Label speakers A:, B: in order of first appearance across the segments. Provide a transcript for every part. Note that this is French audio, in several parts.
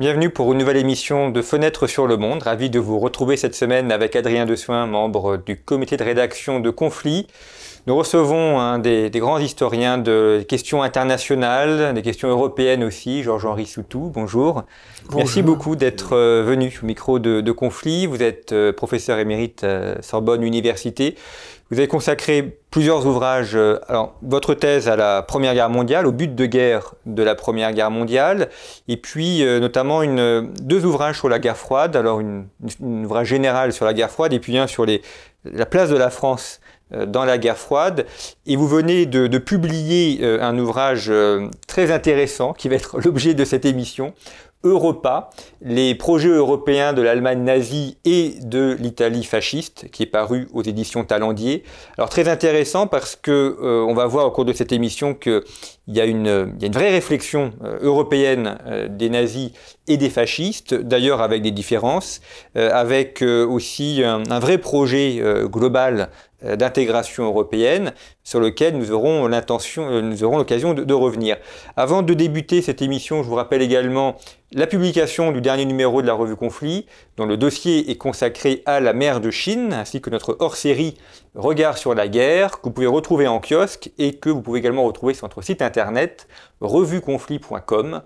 A: Bienvenue pour une nouvelle émission de Fenêtre sur le Monde. Ravi de vous retrouver cette semaine avec Adrien Dessoin, membre du comité de rédaction de Conflit. Nous recevons un des, grands historiens de questions internationales, des questions européennes aussi, Georges-Henri Soutou. Bonjour. Merci beaucoup d'être euh, venu au micro de, de Conflit. Vous êtes euh, professeur émérite à euh, Sorbonne Université. Vous avez consacré plusieurs ouvrages, euh, alors, votre thèse à la Première Guerre mondiale, au but de guerre de la Première Guerre mondiale, et puis euh, notamment deux ouvrages sur la guerre froide, alors une, ouvrage général sur la guerre froide, et puis un sur la place de la France euh, dans la guerre froide. Et vous venez de publier un ouvrage très intéressant qui va être l'objet de cette émission, Europa, les projets européens de l'Allemagne nazie et de l'Italie fasciste, qui est paru aux éditions Talandier. Alors très intéressant parce que euh, on va voir au cours de cette émission qu'il y, a une, vraie réflexion euh, européenne euh, des nazis et des fascistes, d'ailleurs avec des différences, avec aussi un, vrai projet global euh, d'intégration européenne sur lequel nous aurons euh, nous aurons l'occasion de, revenir. Avant de débuter cette émission, je vous rappelle également la publication du dernier numéro de la revue Conflit, dont le dossier est consacré à la mer de Chine, ainsi que notre hors-série Regard sur la guerre, que vous pouvez retrouver en kiosque et que vous pouvez également retrouver sur notre site internet revueconflit.com.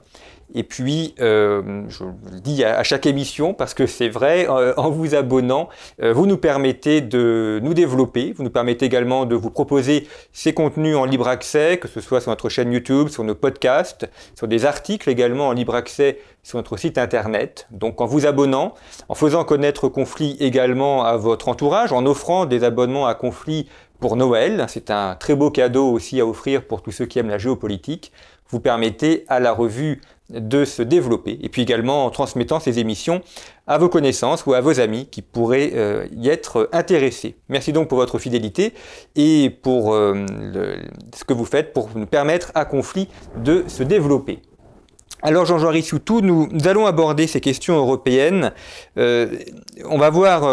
A: Et puis, euh, je le dis à, chaque émission parce que c'est vrai, euh, en vous abonnant, euh, vous nous permettez de nous développer, vous nous permettez également de vous proposer ces contenus en libre accès, que ce soit sur notre chaîne YouTube, sur nos podcasts, sur des articles également en libre accès sur notre site internet. Donc en vous abonnant, en faisant connaître Conflit également à votre entourage, en offrant des abonnements à Conflit pour Noël, c'est un très beau cadeau aussi à offrir pour tous ceux qui aiment la géopolitique, vous permettez à la revue de se développer et puis également en transmettant ces émissions à vos connaissances ou à vos amis qui pourraient euh, y être intéressés. Merci donc pour votre fidélité et pour euh, ce que vous faites pour nous permettre à Conflit de se développer. Alors Jean-Jean Rissoutou, nous, allons aborder ces questions européennes. Euh, on va voir,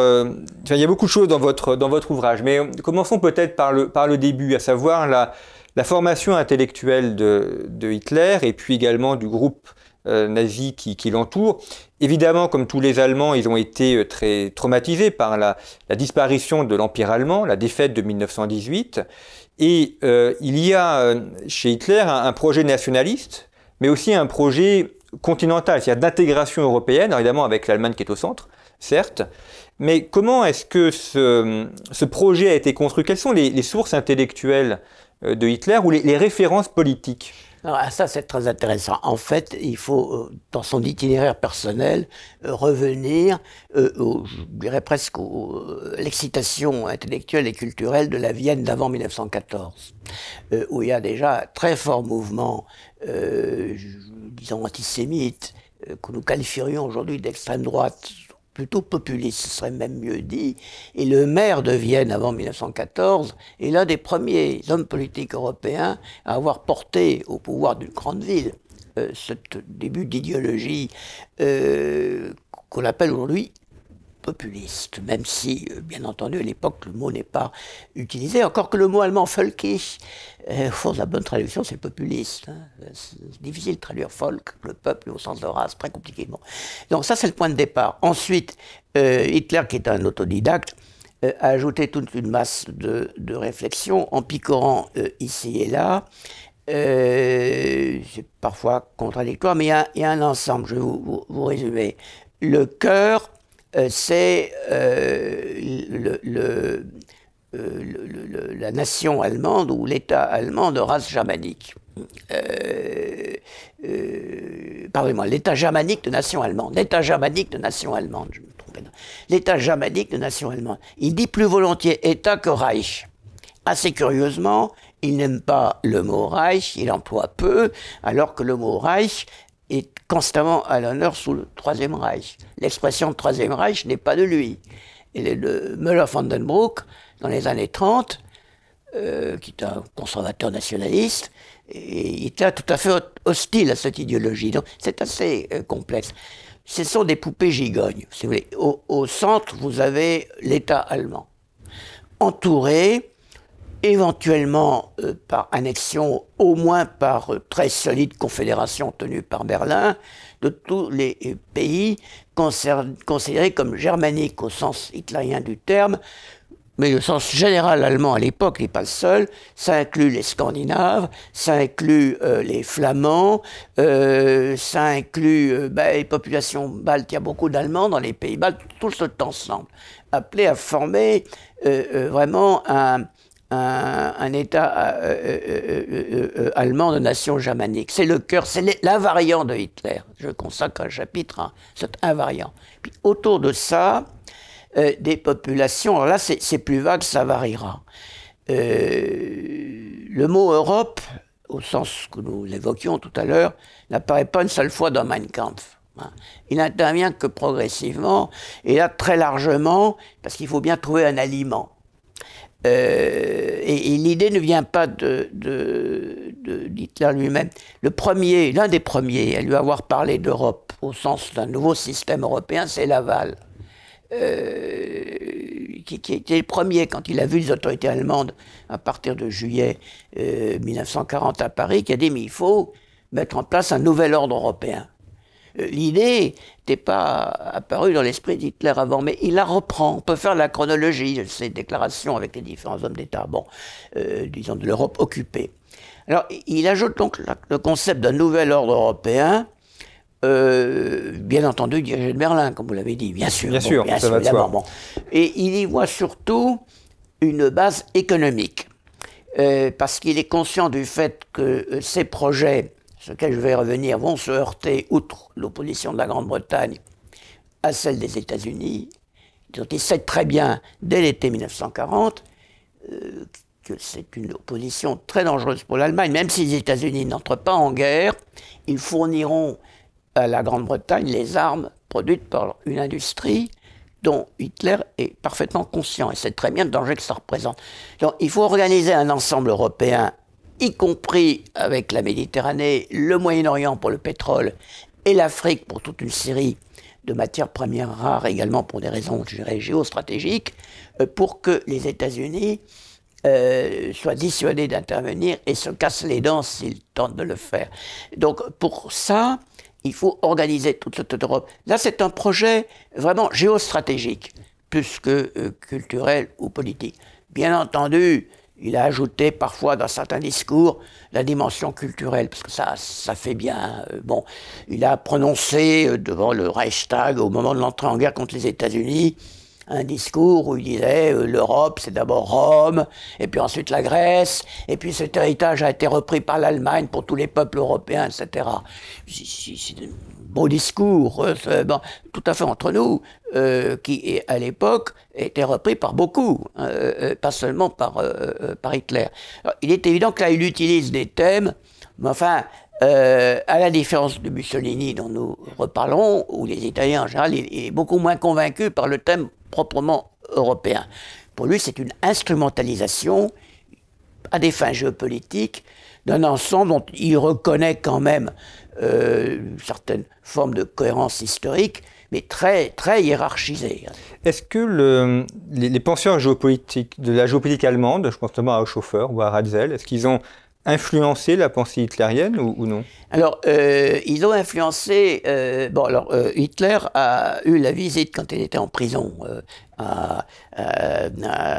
A: il y a beaucoup de choses dans votre, ouvrage, mais commençons peut-être par le, par le début, à savoir la, la formation intellectuelle de, Hitler et puis également du groupe euh, nazi qui, l'entoure. Évidemment, comme tous les Allemands, ils ont été euh, très traumatisés par la, disparition de l'Empire allemand, la défaite de 1918. Et euh, il y a chez Hitler un, projet nationaliste, mais aussi un projet continental c'est-à-dire d'intégration européenne, évidemment avec l'Allemagne qui est au centre, certes, mais comment est-ce que ce, projet a été construit Quelles sont les, les sources intellectuelles euh, de Hitler ou les, références
B: politiques alors, ah, ça, c'est très intéressant. En fait, il faut, euh, dans son itinéraire personnel, euh, revenir, je dirais presque, à l'excitation intellectuelle et culturelle de la Vienne d'avant 1914, où il y a déjà très fort mouvement, disons, antisémite, que nous qualifierions aujourd'hui d'extrême droite, plutôt populiste, ce serait même mieux dit, et le maire de Vienne avant 1914 est l'un des premiers hommes politiques européens à avoir porté au pouvoir d'une grande ville euh, ce début d'idéologie euh, qu'on appelle aujourd'hui populiste, même si, euh, bien entendu, à l'époque, le mot n'est pas utilisé, encore que le mot allemand folkisch, euh, la bonne traduction, c'est populiste. Hein. C'est difficile de traduire folk, le peuple au sens de race, très compliqué. Donc ça, c'est le point de départ. Ensuite, euh, Hitler, qui est un autodidacte, euh, a ajouté toute une masse de, de réflexions en picorant ici et là. c'est parfois contradictoire, mais il y, a un ensemble, je vais vous, vous, vous résumer. Le cœur, euh, c'est euh, euh, la nation allemande ou l'État allemand de race germanique. Pardonnez-moi, l'État germanique de nation allemande. L'État germanique de nation allemande, je me trompe. L'État germanique de nation allemande. Il dit plus volontiers État que Reich. Assez curieusement, il n'aime pas le mot Reich, il emploie peu, alors que le mot Reich est constamment à l'honneur sous le Troisième Reich. L'expression Troisième Reich n'est pas de lui. Elle est van den dans les années 30, euh, qui est un conservateur nationaliste, et il était tout à fait hostile à cette idéologie. Donc c'est assez euh, complexe. Ce sont des poupées gigognes, au centre, vous avez l'État allemand, entouré éventuellement euh, par annexion, au moins par euh, très solide confédération tenue par Berlin, de tous les euh, pays considérés comme germaniques au sens hitlérien du terme, mais le sens général allemand à l'époque n'est pas le seul. Ça inclut les Scandinaves, ça inclut les Flamands, ça inclut bah, les populations baltes. Il y a beaucoup d'Allemands dans les pays baltes, tout temps ensemble, appelé à former vraiment un, un, État euh, euh, euh, allemand de nation germanique. C'est le cœur, c'est l'invariant de Hitler. Je consacre un chapitre à cet invariant. Puis autour de ça, des populations, alors là c'est plus vague, ça variera. le mot Europe, au sens que nous l'évoquions tout à l'heure, n'apparaît pas une seule fois dans Mein Kampf. Hein. Il n'intervient que progressivement, et là très largement, parce qu'il faut bien trouver un aliment. Euh, et, l'idée ne vient pas de, Hitler lui-même. Le premier, l'un des premiers à lui avoir parlé d'Europe au sens d'un nouveau système européen, c'est Laval, euh, qui, était le premier quand il a vu les autorités allemandes à partir de juillet 1940 euh, à Paris, qui a dit mais il faut mettre en place un nouvel ordre européen l'idée n'était pas apparue dans l'esprit d'Hitler avant, mais il la reprend. On peut faire la chronologie de ses déclarations avec les différents hommes d'État, bon, euh, disons de l'Europe occupée. Alors, il ajoute donc le concept d'un nouvel ordre européen, euh, bien entendu dirigé de Berlin, comme vous l'avez dit, bien sûr. Bien sûr, ça va de soi. Et il y voit surtout une base économique, euh, parce qu'il est conscient du fait que ces projets sur lesquels je vais revenir, vont se heurter, outre l'opposition de la Grande-Bretagne, à celle des États-Unis, dont ils savent très bien, dès l'été 1940, euh, que c'est une opposition très dangereuse pour l'Allemagne. Même si les États-Unis n'entrent pas en guerre, ils fourniront à la Grande-Bretagne les armes produites par une industrie dont Hitler est parfaitement conscient et sait très bien le danger que ça représente. Donc il faut organiser un ensemble européen y compris avec la Méditerranée, le Moyen-Orient pour le pétrole et l'Afrique pour toute une série de matières premières rares, également pour des raisons géostratégiques, euh, pour que les États-Unis euh, soient dissuadés d'intervenir et se cassent les dents s'ils tentent de le faire. Donc pour ça, il faut organiser toute cette Europe. Là, c'est un projet vraiment géostratégique, plus que euh, culturel ou politique. Bien entendu, il a ajouté parfois dans certains discours la dimension culturelle, parce que ça, ça fait bien. Euh, bon, il a prononcé euh, devant le Reichstag au moment de l'entrée en guerre contre les États-Unis un discours où il disait euh, l'Europe, c'est d'abord Rome, et puis ensuite la Grèce, et puis cet héritage a été repris par l'Allemagne pour tous les peuples européens, etc beau discours, euh, tout à fait entre nous, euh, qui à l'époque était repris par beaucoup, hein, euh, pas seulement par, par Hitler. il est évident que là, il utilise des thèmes, mais enfin, à la différence de Mussolini dont nous reparlons, ou les Italiens en général, il, il est beaucoup moins convaincu par le thème proprement européen. Pour lui, c'est une instrumentalisation à des fins géopolitiques d'un ensemble dont il reconnaît quand même euh, une certaine forme de cohérence historique, mais très, très hiérarchisée.
A: Est-ce que le, les, penseurs géopolitiques de la géopolitique allemande, je pense notamment à Hochhofer ou à Ratzel, est-ce qu'ils ont – Influencer la pensée hitlérienne ou, non
B: Alors, euh, ils ont influencé. Euh, bon, alors, euh, Hitler a eu la visite quand il était en prison à, à,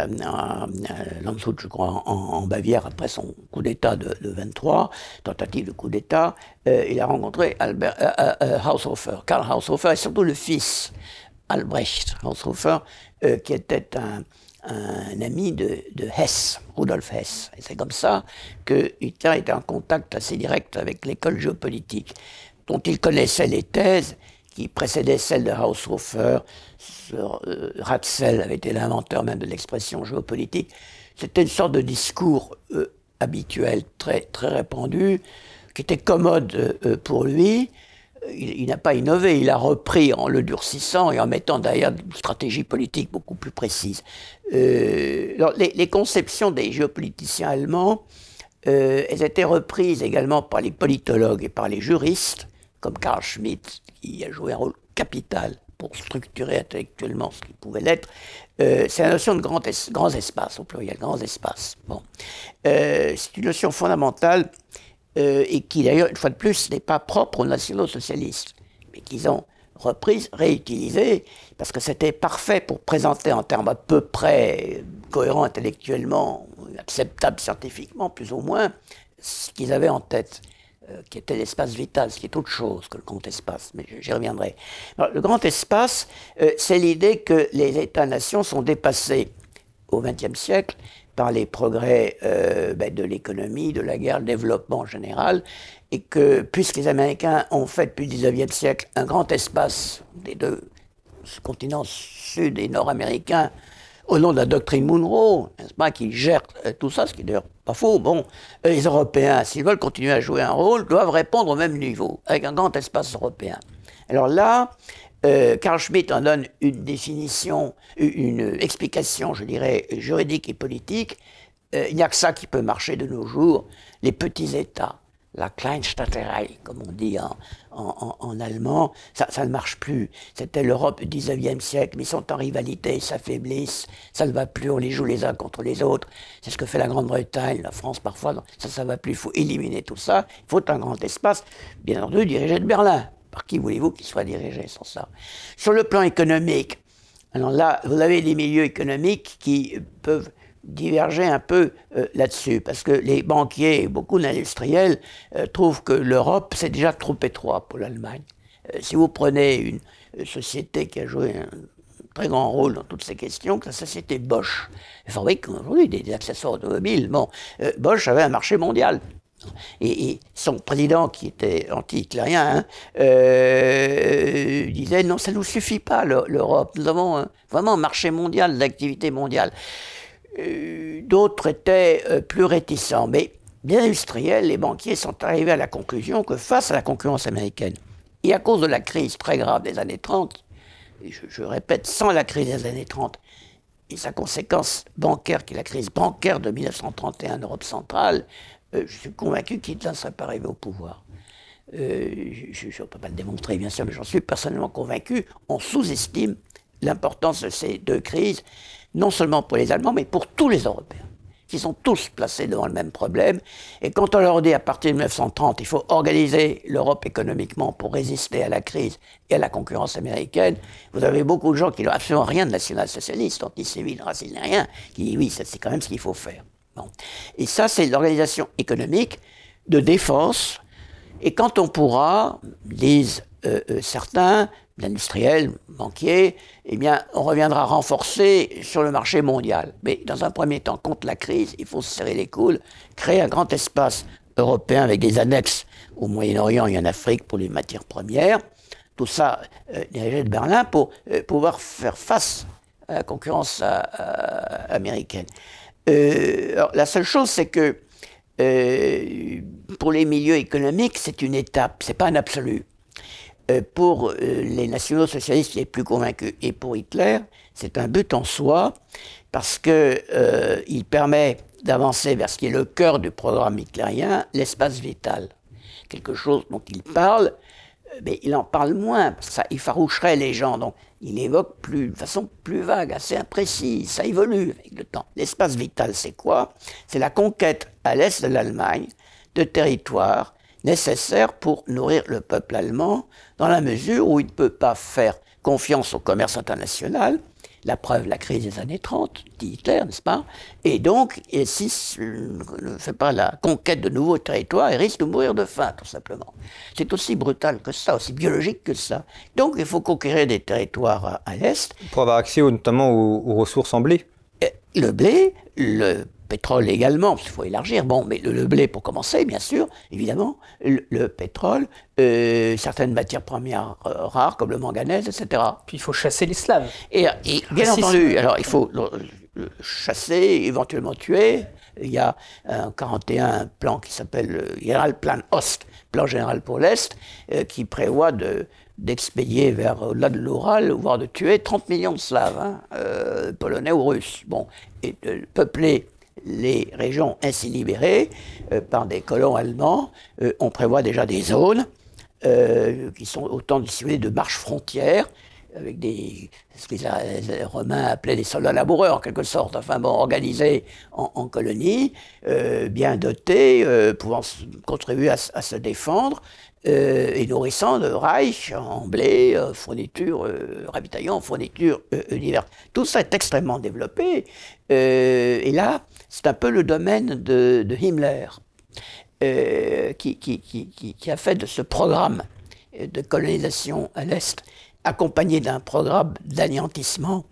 B: je crois, en, Bavière, après son coup d'État de, de, 23, tentative de coup d'État. il a rencontré Albert, Haushofer, Karl Haushofer, et surtout le fils, Albrecht Haushofer, qui était un un ami de, de Hess, Rudolf Hess. Et c'est comme ça que Hitler était en contact assez direct avec l'école géopolitique, dont il connaissait les thèses qui précédaient celles de Haushofer. Euh, Ratzel avait été l'inventeur même de l'expression géopolitique. C'était une sorte de discours euh, habituel, très, très répandu, qui était commode euh, pour lui, il, n'a pas innové, il a repris en le durcissant et en mettant derrière une stratégie politique beaucoup plus précise. Euh, les, conceptions des géopoliticiens allemands, euh, elles étaient reprises également par les politologues et par les juristes, comme Karl Schmitt, qui a joué un rôle capital pour structurer intellectuellement ce qu'il pouvait l'être, euh, c'est la notion de grands espaces, au pluriel, grands espaces. Bon. c'est une notion fondamentale euh, et qui d'ailleurs, une fois de plus, n'est pas propre aux nationaux socialistes, mais qu'ils ont reprise, réutilisé, parce que c'était parfait pour présenter en termes à peu près cohérents intellectuellement, acceptables scientifiquement, plus ou moins, ce qu'ils avaient en tête, euh, qui était l'espace vital, ce qui est autre chose que le grand espace, mais j'y reviendrai. le grand espace, euh, c'est l'idée que les États-nations sont dépassés au XXe siècle par les progrès euh, ben, de l'économie, de la guerre, le développement en général, et que puisque les Américains ont fait depuis le 19e siècle un grand espace des deux continents sud et nord-américains, au nom de la doctrine Monroe, n'est-ce pas, qui gère euh, tout ça, ce qui est d'ailleurs pas faux, bon, euh, les Européens, s'ils veulent continuer à jouer un rôle, doivent répondre au même niveau, avec un grand espace européen. Alors là, euh, Carl Schmitt en donne une définition, euh, une explication, je dirais, juridique et politique. Euh, il n'y a que ça qui peut marcher de nos jours. Les petits États, la Kleinstaaterei, comme on dit en, en, en allemand, ça, ça, ne marche plus. C'était l'Europe du 19e siècle, mais ils sont en rivalité, ils s'affaiblissent, ça ne va plus, on les joue les uns contre les autres. C'est ce que fait la Grande-Bretagne, la France parfois, ça, ça ne va plus, il faut éliminer tout ça. Il faut un grand espace, bien entendu, dirigé de Berlin. Par qui voulez-vous qu'il soit dirigé sans ça Sur le plan économique, alors là, vous avez des milieux économiques qui peuvent diverger un peu euh, là-dessus, parce que les banquiers et beaucoup d'industriels euh, trouvent que l'Europe, c'est déjà trop étroit pour l'Allemagne. Euh, si vous prenez une société qui a joué un très grand rôle dans toutes ces questions, que la société Bosch, fabrique aujourd'hui des, des, accessoires automobiles, bon, Bosch avait un marché mondial, et, son président, qui était anti-hitlérien, hein, euh, disait non, ça ne nous suffit pas, l'Europe. Nous avons vraiment un marché mondial, d'activité mondiale. Euh, d'autres étaient euh, plus réticents. Mais bien industriels, les banquiers sont arrivés à la conclusion que face à la concurrence américaine, et à cause de la crise très grave des années 30, je, je répète, sans la crise des années 30, et sa conséquence bancaire, qui est la crise bancaire de 1931 en Europe centrale, euh, je suis convaincu qu'Hitler ne serait pas arrivé au pouvoir. Euh, je ne peux pas le démontrer, bien sûr, mais j'en suis personnellement convaincu. On sous-estime l'importance de ces deux crises, non seulement pour les Allemands, mais pour tous les Européens, qui sont tous placés devant le même problème. Et quand on leur dit à partir de 1930, il faut organiser l'Europe économiquement pour résister à la crise et à la concurrence américaine, vous avez beaucoup de gens qui n'ont absolument rien de national-socialiste, anti-civil, raciste, rien, qui disent oui, c'est quand même ce qu'il faut faire. Et ça, c'est l'organisation économique de défense. Et quand on pourra, disent euh, euh, certains, industriels, banquiers eh bien, on reviendra renforcer sur le marché mondial. Mais dans un premier temps, contre la crise, il faut se serrer les coudes, créer un grand espace européen avec des annexes au Moyen-Orient et en Afrique pour les matières premières. Tout ça euh, dirigé de Berlin pour pouvoir faire face à la concurrence américaine. Euh, la seule chose, c'est que euh, pour les milieux économiques, c'est une étape, c'est pas un absolu. Euh, pour les nationaux socialistes les plus convaincus et pour Hitler, c'est un but en soi parce qu'il permet d'avancer vers ce qui est le cœur du programme hitlérien, l'espace vital, quelque chose dont il parle mais il en parle moins, parce que ça effaroucherait les gens. Donc, il évoque plus, de façon plus vague, assez imprécise. Ça évolue avec le temps. L'espace vital, c'est quoi C'est la conquête à l'est de l'Allemagne de territoires nécessaires pour nourrir le peuple allemand, dans la mesure où il ne peut pas faire confiance au commerce international, la preuve, la crise des années 30, dit Hitler, n'est-ce pas Et donc, si si ne fait pas la conquête de nouveaux territoires il risque de mourir de faim, tout simplement. C'est aussi brutal que ça, aussi biologique que ça. Donc, il faut conquérir des territoires à, l'Est. Pour avoir accès notamment aux, aux ressources en blé. Le blé, le pétrole également, parce qu'il faut élargir. Bon, mais le, blé pour commencer, bien sûr, évidemment, le, pétrole, euh, certaines matières premières euh, rares comme le manganèse, etc. Puis il faut chasser les Slaves. Et, euh, ah, bien entendu, alors il faut chasser, éventuellement tuer. Il y a un 41 plan qui s'appelle le Plan Ost, plan général pour l'Est, qui prévoit de, d'expédier vers au-delà de l'Oural, voire de tuer 30 millions de Slaves, hein, polonais ou russes. Bon, et de peupler les régions ainsi libérées euh, par des colons allemands, euh, on prévoit déjà des zones euh, qui sont autant dissimulées de marches frontières avec des, ce que les Romains appelaient des soldats laboureurs en quelque sorte, enfin bon, organisés en, colonies, bien dotés, pouvant contribuer à, se défendre, et nourrissant le Reich en blé, fournitures, euh, fournitures diverses. Tout ça est extrêmement développé. et là, c'est un peu le domaine de, Himmler, euh, qui, qui, a fait de ce programme de colonisation à l'Est, accompagné d'un programme d'anéantissement,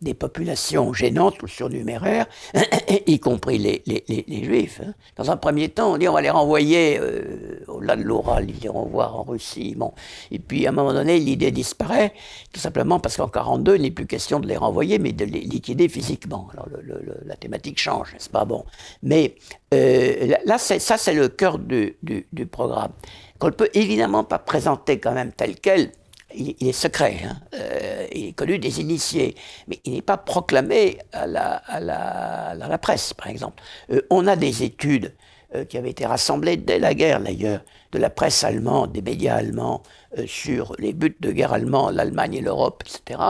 B: des populations gênantes ou surnuméraires, y compris les, juifs. Hein. Dans un premier temps, on dit on va les renvoyer euh, au-delà de l'oral, ils iront voir en Russie. Bon. Et puis à un moment donné, l'idée disparaît, tout simplement parce qu'en 1942, il n'est plus question de les renvoyer, mais de les liquider physiquement. Alors la thématique change, n'est-ce pas bon Mais euh, là, ça, c'est le cœur du, du programme, qu'on ne peut évidemment pas présenter quand même tel quel il, est secret, hein, euh, il est connu des initiés, mais il n'est pas proclamé à la, presse, par exemple. Euh, on a des études euh, qui avaient été rassemblées dès la guerre, d'ailleurs, de la presse allemande, des médias allemands, sur les buts de guerre allemands, l'Allemagne et l'Europe, etc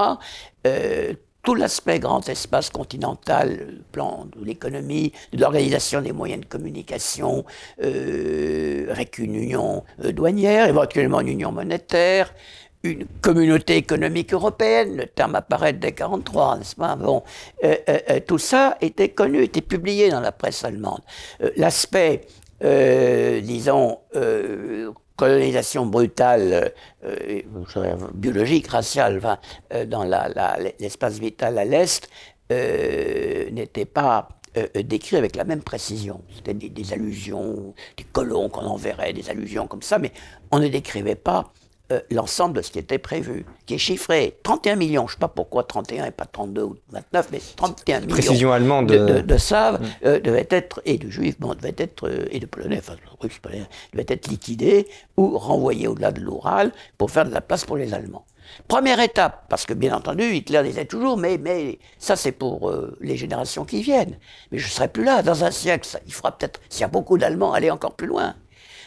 B: tout l'aspect grand espace continental, plan de l'économie, de l'organisation des moyens de communication, avec une union douanière, éventuellement une union monétaire, une communauté économique européenne, le terme apparaît dès 1943, nest bon, euh, euh, euh, Tout ça était connu, était publié dans la presse allemande. L'aspect, disons, colonisation brutale, biologique, raciale, dans l'espace vital à l'Est, n'était pas décrit avec la même précision. C'était des, des, allusions, des colons qu'on enverrait, des allusions comme ça, mais on ne décrivait pas euh, l'ensemble de ce qui était prévu, qui est chiffré. 31 millions, je ne sais pas pourquoi 31 et pas 32 ou 29, mais 31 millions de, de, euh, hmm. euh, devait être, et de Juifs, devait être, et de Polonais, enfin, Polonais, devait être liquidés ou renvoyés au-delà de l'Oural pour faire de la place pour les Allemands. Première étape, parce que bien entendu, Hitler disait toujours, mais, mais ça c'est pour les générations qui viennent. Mais je ne serai plus là dans un siècle, ça, il fera peut-être, s'il y a beaucoup d'Allemands, aller encore plus loin.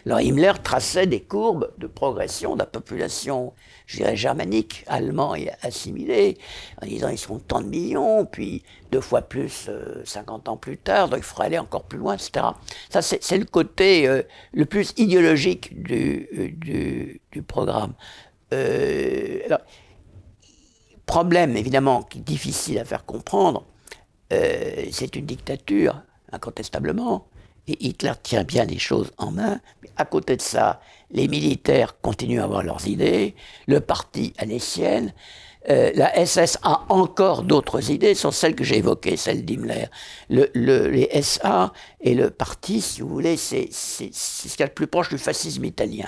B: Alors Himmler traçait des courbes de progression de la population, je germanique, allemand et assimilée, en disant ils seront tant de millions, puis deux fois plus 50 euh, ans plus tard, donc il faudra aller encore plus loin, etc. Ça, c'est le côté euh, le plus idéologique du, euh, programme. alors, problème, évidemment, qui est difficile à faire comprendre, c'est une dictature, incontestablement. Et Hitler tient bien les choses en main. Mais à côté de ça, les militaires continuent à avoir leurs idées, le parti a les siennes. Euh, la SS a encore d'autres idées, sont celles que j'ai évoquées, celles d'Himmler. Le, les SA et le parti, si vous voulez, c'est ce qu'il y a plus proche du fascisme italien.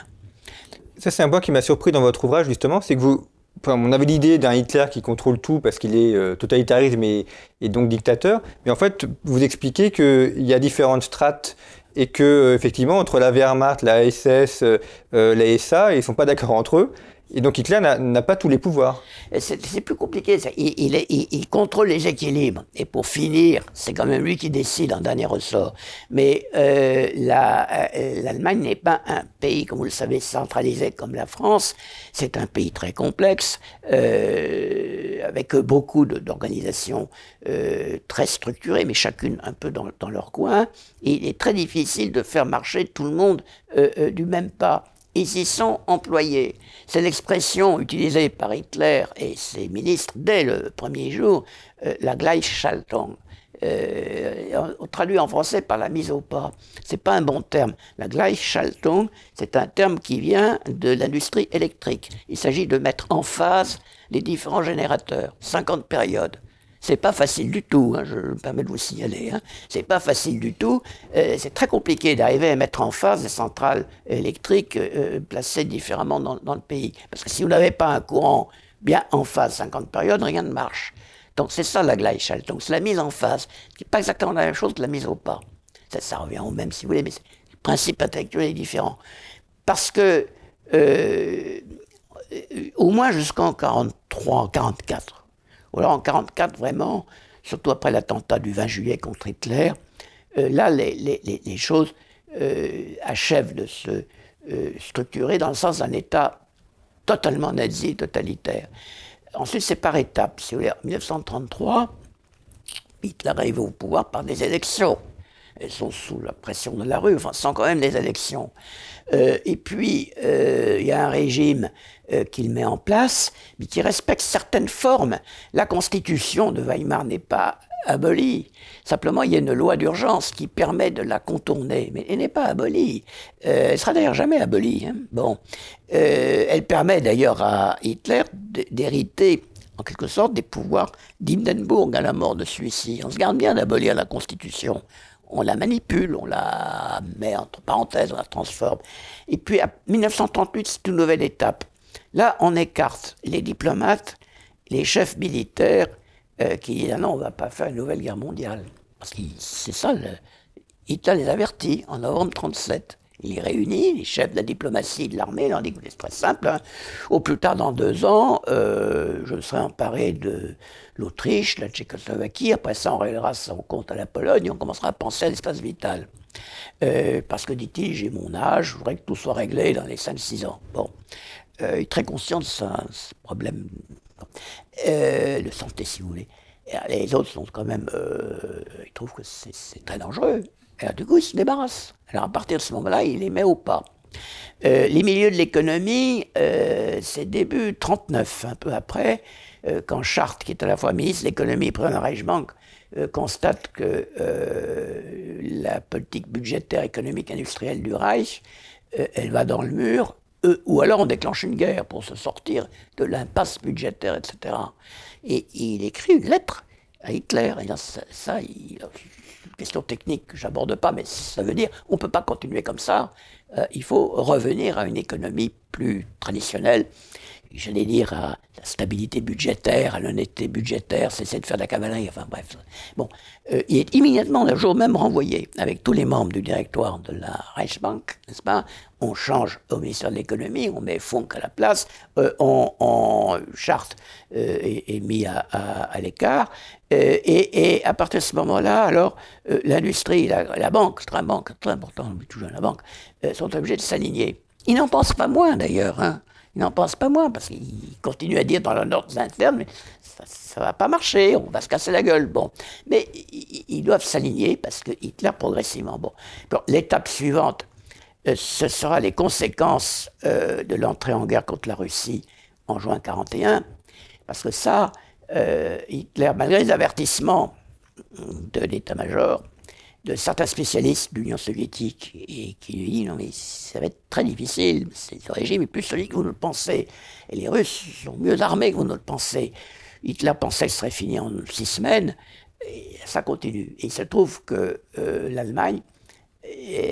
A: Ça, c'est un point qui m'a surpris dans votre ouvrage, justement, c'est que vous, on avait l'idée d'un Hitler qui contrôle tout parce qu'il est euh, totalitarisme et, donc dictateur, mais en fait, vous expliquez qu'il y a différentes strates et que, euh, effectivement, entre la Wehrmacht, la SS, euh, la SA, ils ne sont pas d'accord entre eux. Et donc Hitler n'a pas tous les pouvoirs.
B: C'est plus compliqué. Il, contrôle les équilibres. Et pour finir, c'est quand même lui qui décide en dernier ressort. Mais euh, euh, l'Allemagne n'est pas un pays, comme vous le savez, centralisé comme la France. C'est un pays très complexe, euh, avec beaucoup d'organisations très structurées, mais chacune un peu dans, dans leur coin. Et il est très difficile de faire marcher tout le monde du même pas ils y sont employés. C'est l'expression utilisée par Hitler et ses ministres dès le premier jour, euh, la Gleichschaltung. Euh, traduit en français par la mise au pas. C'est pas un bon terme. La Gleichschaltung, c'est un terme qui vient de l'industrie électrique. Il s'agit de mettre en phase les différents générateurs, 50 périodes. C'est pas facile du tout, hein, je me permets de vous signaler. Ce hein. C'est pas facile du tout. Euh, c'est très compliqué d'arriver à mettre en phase des centrales électriques euh, placées différemment dans, le pays. Parce que si vous n'avez pas un courant bien en phase 50 périodes, rien ne marche. Donc c'est ça la glacial Donc c'est la mise en phase, qui n'est pas exactement la même chose que la mise au pas. Ça, revient au même si vous voulez, mais le principe intellectuel est différent. Parce que euh, au moins jusqu'en 43, 44, ou alors en 1944, vraiment, surtout après l'attentat du 20 juillet contre Hitler, euh, là, les, choses euh, achèvent de se euh, structurer dans le sens d'un État totalement nazi totalitaire. Ensuite, c'est par étapes. Si vous voulez, en 1933, Hitler arrive au pouvoir par des élections. Elles sont sous la pression de la rue, enfin, sans quand même des élections. Euh, et puis, euh, il y a un régime euh, qu'il met en place, mais qui respecte certaines formes. La constitution de Weimar n'est pas abolie. Simplement, il y a une loi d'urgence qui permet de la contourner, mais elle n'est pas abolie. Elle elle sera d'ailleurs jamais abolie. Hein. Bon, elle permet d'ailleurs à Hitler d'hériter en quelque sorte des pouvoirs d'Hindenburg à la mort de celui-ci. On se garde bien d'abolir la Constitution on la manipule, on la met entre parenthèses, on la transforme. Et puis, à 1938, c'est une nouvelle étape. Là, on écarte les diplomates, les chefs militaires euh, qui disent ah non, on ne va pas faire une nouvelle guerre mondiale. Parce que c'est ça, le... les avertit en novembre 1937. Il réunit, les chefs de la diplomatie de l'armée, il en dit que c'est très simple, hein. au plus tard dans deux ans, euh, je serai emparé de l'Autriche, la Tchécoslovaquie, après ça on réglera son compte à la Pologne, et on commencera à penser à l'espace vital. Euh, parce que, dit-il, j'ai mon âge, je voudrais que tout soit réglé dans les 5-6 ans. Bon. il euh, est très conscient de hein, ce problème de santé, si vous voulez. les autres sont quand même. ils trouvent que c'est très dangereux. Alors du coup, il se débarrasse. Alors à partir de ce moment-là, il les met au pas. Euh, les milieux de l'économie, euh, c'est début 39, un peu après, euh, quand Chartres, qui est à la fois ministre de l'économie et premier Reichsbank, constate que la politique budgétaire, économique, industrielle du Reich, elle va dans le mur, ou alors on déclenche une guerre pour se sortir de l'impasse budgétaire, etc. Et, il écrit une lettre à Hitler, et ça il, question technique que j'aborde pas, mais ça veut dire on ne peut pas continuer comme ça. Euh, il faut revenir à une économie plus traditionnelle, j'allais dire, à la stabilité budgétaire, à l'honnêteté budgétaire, cesser de faire de la cavalerie, enfin bref. Bon, euh, il est immédiatement, le jour même, renvoyé avec tous les membres du directoire de la Reichsbank, n'est-ce pas On change au ministère de l'économie, on met Funk à la place, euh, on, Charte et euh, est, mis à, l'écart, et, à partir de ce moment-là, alors, l'industrie, la, banque, banque, très banque, très important, toujours la banque, sont obligés de s'aligner. Ils n'en pensent pas moins d'ailleurs, hein il n'en pense pas moins, parce qu'il continue à dire dans leurs nord interne, ça ne va pas marcher, on va se casser la gueule. Bon. Mais ils doivent s'aligner parce que Hitler progressivement. Bon. L'étape suivante, euh, ce sera les conséquences euh, de l'entrée en guerre contre la Russie en juin 1941. Parce que ça, euh, Hitler, malgré les avertissements de l'état-major, de certains spécialistes de l'Union soviétique et qui lui disent non mais ça va être très difficile, ce régime est plus solide que vous ne le pensez. Et les Russes sont mieux armés que vous ne le pensez. Hitler pensait que serait fini en six semaines, et ça continue. Et il se trouve que euh, l'Allemagne,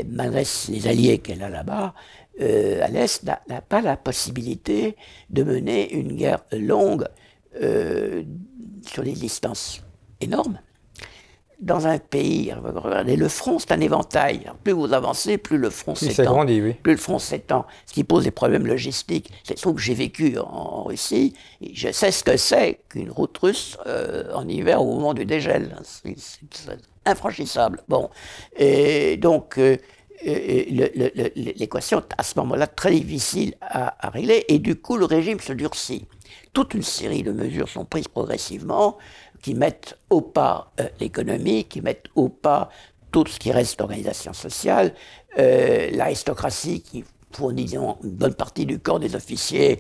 B: malgré les alliés qu'elle a là-bas, euh, à l'Est, n'a pas la possibilité de mener une guerre longue euh, sur des distances énormes dans un pays, regardez, le front, c'est un éventail. Plus vous avancez, plus le front s'étend. Plus le front s'étend, ce qui pose des problèmes logistiques. C'est ce que j'ai vécu en Russie. Et je sais ce que c'est qu'une route russe euh, en hiver au moment du dégel. C'est infranchissable. Bon. Et donc, euh, euh, l'équation est à ce moment-là très difficile à, à régler. Et du coup, le régime se durcit. Toute une série de mesures sont prises progressivement qui mettent au pas euh, l'économie, qui mettent au pas tout ce qui reste d'organisation sociale, euh, l'aristocratie qui fournit une bonne partie du corps des officiers,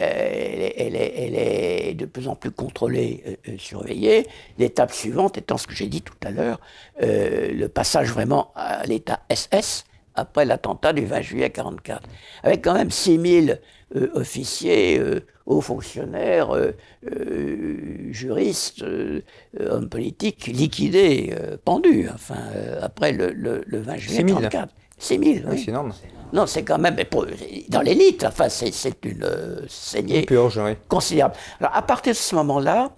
B: euh, elle, est, de plus en plus contrôlée, euh, surveillée. L'étape suivante étant ce que j'ai dit tout à l'heure, le passage vraiment à l'état SS, après l'attentat du 20 juillet 1944, avec quand même 6000 euh, officiers, aux fonctionnaires, euh, euh, juristes, euh, hommes politiques liquidés, pendus, enfin, après le, 20 juillet 1934. 6 000, oui. C'est énorme. Non, c'est quand même dans l'élite, enfin, c'est une saignée considérable. Alors, à partir de ce moment-là,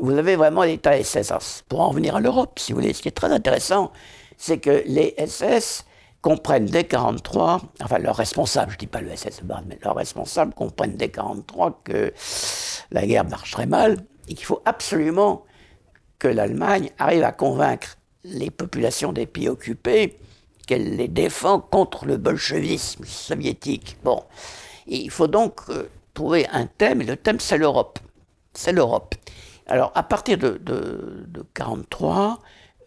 B: vous avez vraiment l'État SS. Pour en venir à l'Europe, si vous voulez, ce qui est très intéressant, c'est que les SS comprennent dès 43, enfin leurs responsables, je dis pas le SS mais leurs responsables comprennent dès 43 que la guerre marcherait mal et qu'il faut absolument que l'Allemagne arrive à convaincre les populations des pays occupés qu'elle les défend contre le bolchevisme soviétique. Bon, il faut donc euh, trouver un thème, et le thème c'est l'Europe. C'est l'Europe. Alors à partir de 1943,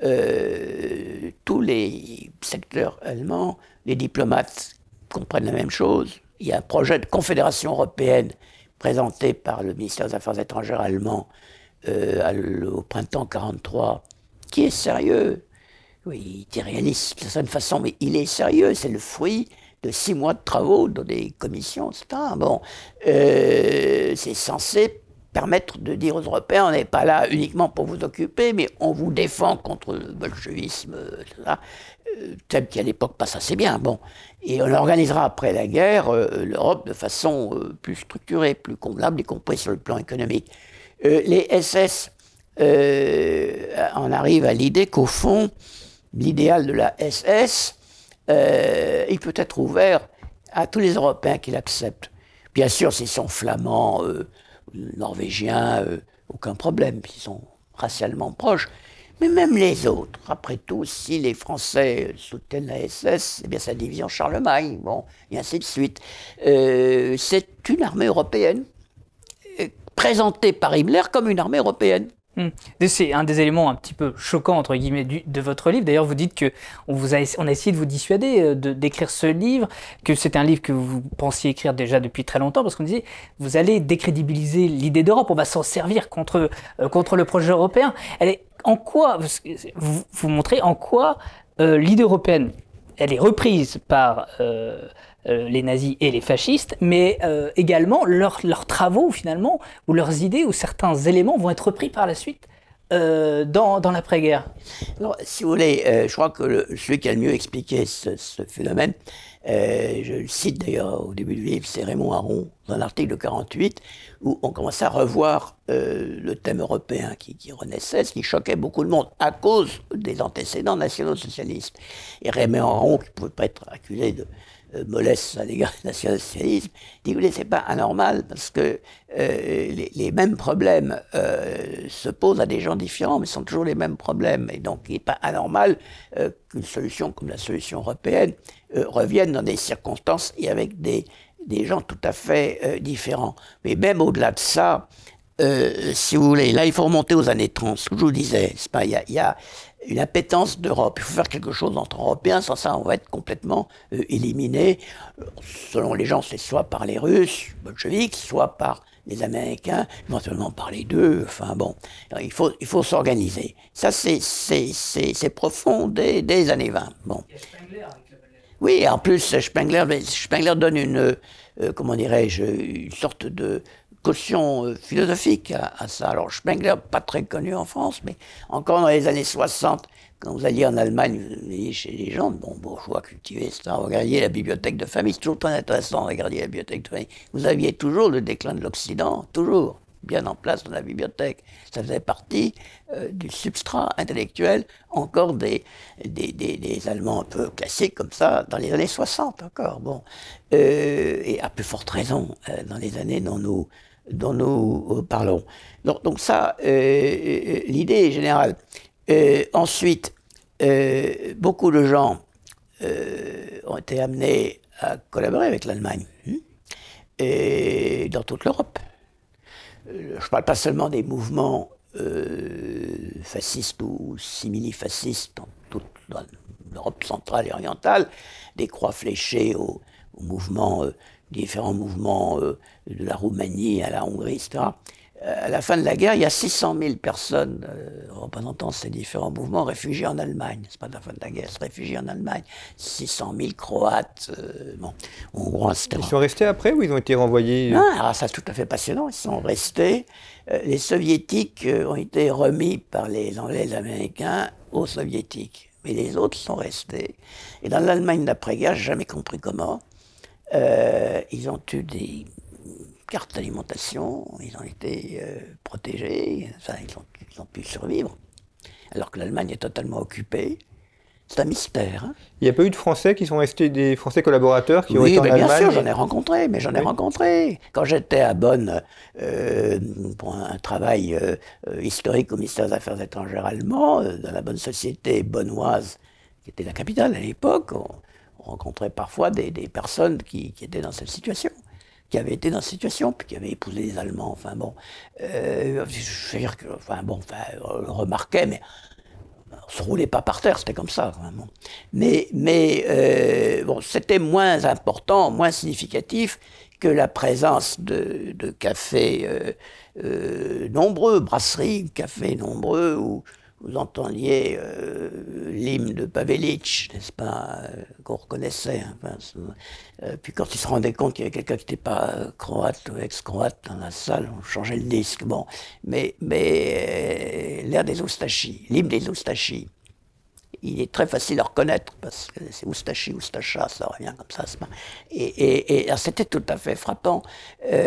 B: euh, tous les secteurs allemands, les diplomates comprennent la même chose. Il y a un projet de confédération européenne présenté par le ministère des Affaires étrangères allemand euh, au printemps 43, qui est sérieux. Oui, il est réaliste d'une certaine façon, mais il est sérieux. C'est le fruit de six mois de travaux dans des commissions, etc. Bon, euh, c'est censé permettre de dire aux Européens, on n'est pas là uniquement pour vous occuper, mais on vous défend contre le bolchevisme, euh, ça, tel qui à l'époque passe assez bien. Bon. Et on organisera après la guerre euh, l'Europe de façon euh, plus structurée, plus comblable, y compris sur le plan économique. les SS en arrive à l'idée qu'au fond, l'idéal de la SS, il peut être ouvert à tous les Européens qui l'acceptent. Bien sûr, s'ils sont flamands, Norvégiens, euh, aucun problème, ils sont racialement proches. Mais même les autres, après tout, si les Français euh, soutiennent la SS, eh bien sa division Charlemagne, bon, et ainsi de suite. Euh, c'est une armée européenne, présentée par Himmler comme une armée européenne.
C: Hmm. C'est un des éléments un petit peu choquant entre guillemets de votre livre. D'ailleurs, vous dites que on vous a, essayé de vous dissuader euh, d'écrire ce livre, que c'est un livre que vous pensiez écrire déjà depuis très longtemps, parce qu'on disait vous allez décrédibiliser l'idée d'Europe, on va s'en servir contre euh, contre le projet européen. en quoi vous, montrez en quoi euh, l'idée européenne elle est reprise par euh, les nazis et les fascistes, mais euh, également leurs travaux finalement, ou leurs idées, ou certains éléments vont être repris par la suite euh, dans, l'après-guerre
B: Si vous voulez, je crois que celui qui a le mieux expliqué ce, phénomène, je le cite d'ailleurs au début du livre, c'est Raymond Aron, dans l'article de 48, où on commence à revoir le thème européen qui, renaissait, ce qui choquait beaucoup de monde à cause des antécédents nationaux-socialistes. Et Raymond Aron, qui ne pouvait pas être accusé de euh, mollesse à l'égard du nationalisme, dit que c'est pas anormal parce que euh, les, mêmes problèmes euh, se posent à des gens différents, mais sont toujours les mêmes problèmes. Et donc, il n'est pas anormal qu'une solution comme la solution européenne revienne dans des circonstances et avec des, gens tout à fait différents. Mais même au-delà de ça, euh, si vous voulez, là, il faut remonter aux années 30, ce que je vous disais. Il y, y, a une appétence d'Europe. Il faut faire quelque chose entre Européens, sans ça, on va être complètement éliminés euh, éliminé. Euh, selon les gens, c'est soit par les Russes, bolcheviques, soit par les Américains, éventuellement par les deux. Enfin bon, il faut, il faut s'organiser. Ça, c'est profond dès, les années 20. Bon. Oui, en plus, Spengler, donne une, comment dirais-je, une sorte de, euh, philosophique à, ça. Alors Spengler, pas très connu en France, mais encore dans les années 60, quand vous alliez en Allemagne, vous alliez chez les gens, bon, bourgeois, cultivés, ça, regardiez la bibliothèque de famille, c'est toujours très intéressant, regarder la bibliothèque de famille. Vous aviez toujours le déclin de l'Occident, toujours, bien en place dans la bibliothèque. Ça faisait partie euh, du substrat intellectuel encore des des, des, Allemands un peu classiques comme ça, dans les années 60 encore, bon. Euh, et à plus forte raison, dans les années dont nous dont nous euh, parlons. Donc, ça, euh, euh, l'idée est générale. ensuite, beaucoup de gens ont été amenés à collaborer avec l'Allemagne, hein, et dans toute l'Europe. Je ne parle pas seulement des mouvements fascistes ou simili-fascistes dans toute l'Europe centrale et orientale, des croix fléchées aux, aux mouvements, différents mouvements de la Roumanie à la Hongrie, etc. Euh, à la fin de la guerre, il y a 600 000 personnes euh, représentant ces différents mouvements réfugiés en Allemagne. C'est pas la fin de la guerre, c'est réfugiés en Allemagne. 600 000 Croates, euh, bon, etc. Ils sont restés après ou ils ont été renvoyés Non, alors ça, c'est tout à fait passionnant. Ils sont restés. les Soviétiques ont été remis par les Anglais et les Américains aux Soviétiques. Mais les autres sont restés. Et dans l'Allemagne d'après-guerre, j'ai jamais compris comment, ils ont eu des carte d'alimentation, ils ont été euh, protégés, ils, ont, pu survivre, alors que l'Allemagne est totalement occupée. C'est un mystère. Hein.
A: Il n'y a pas eu de Français qui sont
B: restés des Français collaborateurs qui ont été mais bien sûr, j'en ai rencontré, mais j'en ai rencontré. Quand j'étais à Bonn euh, pour un travail euh, historique au ministère des Affaires étrangères allemand, dans la bonne société bonnoise, qui était la capitale à l'époque, on, rencontrait parfois des, personnes qui étaient dans cette situation qui avait été dans cette situation, puis qui avait épousé des Allemands. Enfin bon, euh, je dire que, enfin bon, enfin, on remarquait, mais on se roulait pas par terre, c'était comme ça. Vraiment. Hein, mais, mais euh, bon, c'était moins important, moins significatif que la présence de, de cafés euh, nombreux, brasseries, cafés nombreux, ou vous entendiez euh, l'hymne de Pavelic, n'est-ce pas, euh, qu'on reconnaissait. Hein, euh, puis quand ils se rendaient compte qu'il y avait quelqu'un qui n'était pas croate ou ex-croate dans la salle, on changeait le disque. Bon, mais, mais l'air des Oustachis, l'hymne des Oustachis, il est très facile à reconnaître parce que c'est Oustachi, Oustacha, ça revient comme ça. Et, et, et c'était tout à fait frappant. alors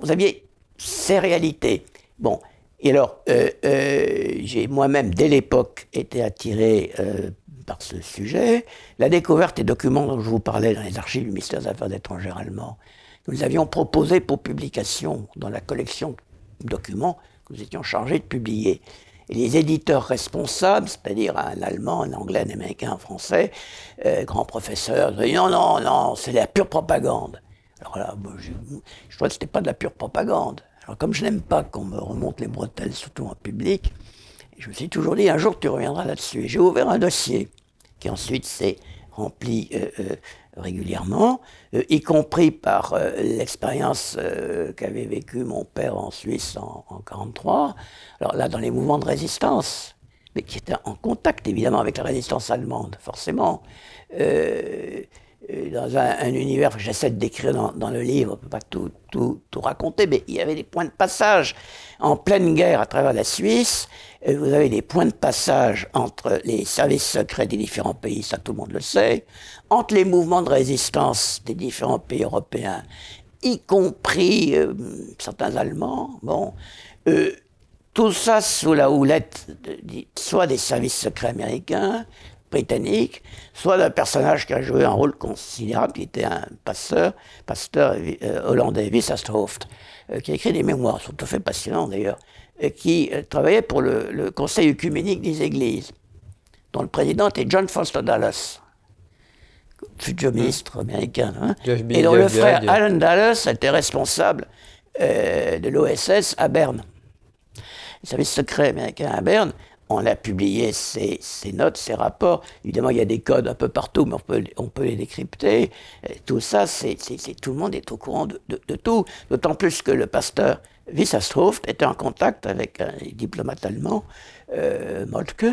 B: vous aviez ces réalités. Bon, et alors, euh, euh, j'ai moi-même, dès l'époque, été attiré euh, par ce sujet. La découverte des documents dont je vous parlais dans les archives du ministère des Affaires étrangères allemand, nous avions proposé pour publication dans la collection de documents que nous étions chargés de publier. Et les éditeurs responsables, c'est-à-dire un Allemand, un Anglais, un Américain, un Français, grand professeur, non, non, non, c'est de la pure propagande. Alors là, je, je crois que ce n'était pas de la pure propagande comme je n'aime pas qu'on me remonte les bretelles, surtout en public, je me suis toujours dit, un jour tu reviendras là-dessus. J'ai ouvert un dossier qui ensuite s'est rempli euh, euh, régulièrement, euh, y compris par l'expérience qu'avait vécu mon père en Suisse en 1943, alors là dans les mouvements de résistance, mais qui était en contact évidemment avec la résistance allemande, forcément. Euh, dans un, univers que j'essaie de décrire dans, le livre, on ne peut pas tout, tout, tout, raconter, mais il y avait des points de passage en pleine guerre à travers la Suisse. Euh, vous avez des points de passage entre les services secrets des différents pays, ça tout le monde le sait, entre les mouvements de résistance des différents pays européens, y compris euh, certains Allemands. Bon, tout ça sous la houlette soit des services secrets américains, britannique, soit d'un personnage qui a joué un rôle considérable, qui était un pasteur, pasteur hollandais, visstroft euh, qui a écrit des mémoires, sont tout à fait passionnants d'ailleurs, euh, qui euh, travaillait pour le, Conseil œcuménique des Églises, dont le président était John Foster Dallas, futur mmh. ministre américain, hein.
A: et dont le frère Alan
B: Dallas était responsable de l'OSS à Berne, le service secret américain à Berne, on a publié ses notes, ses rapports. Évidemment, il y a des codes un peu partout, mais on peut, les décrypter. Euh, tout ça, c'est, tout le monde est au courant de, tout. D'autant plus que le pasteur Wissastroft était en contact avec un diplomate allemand, euh, Moltke,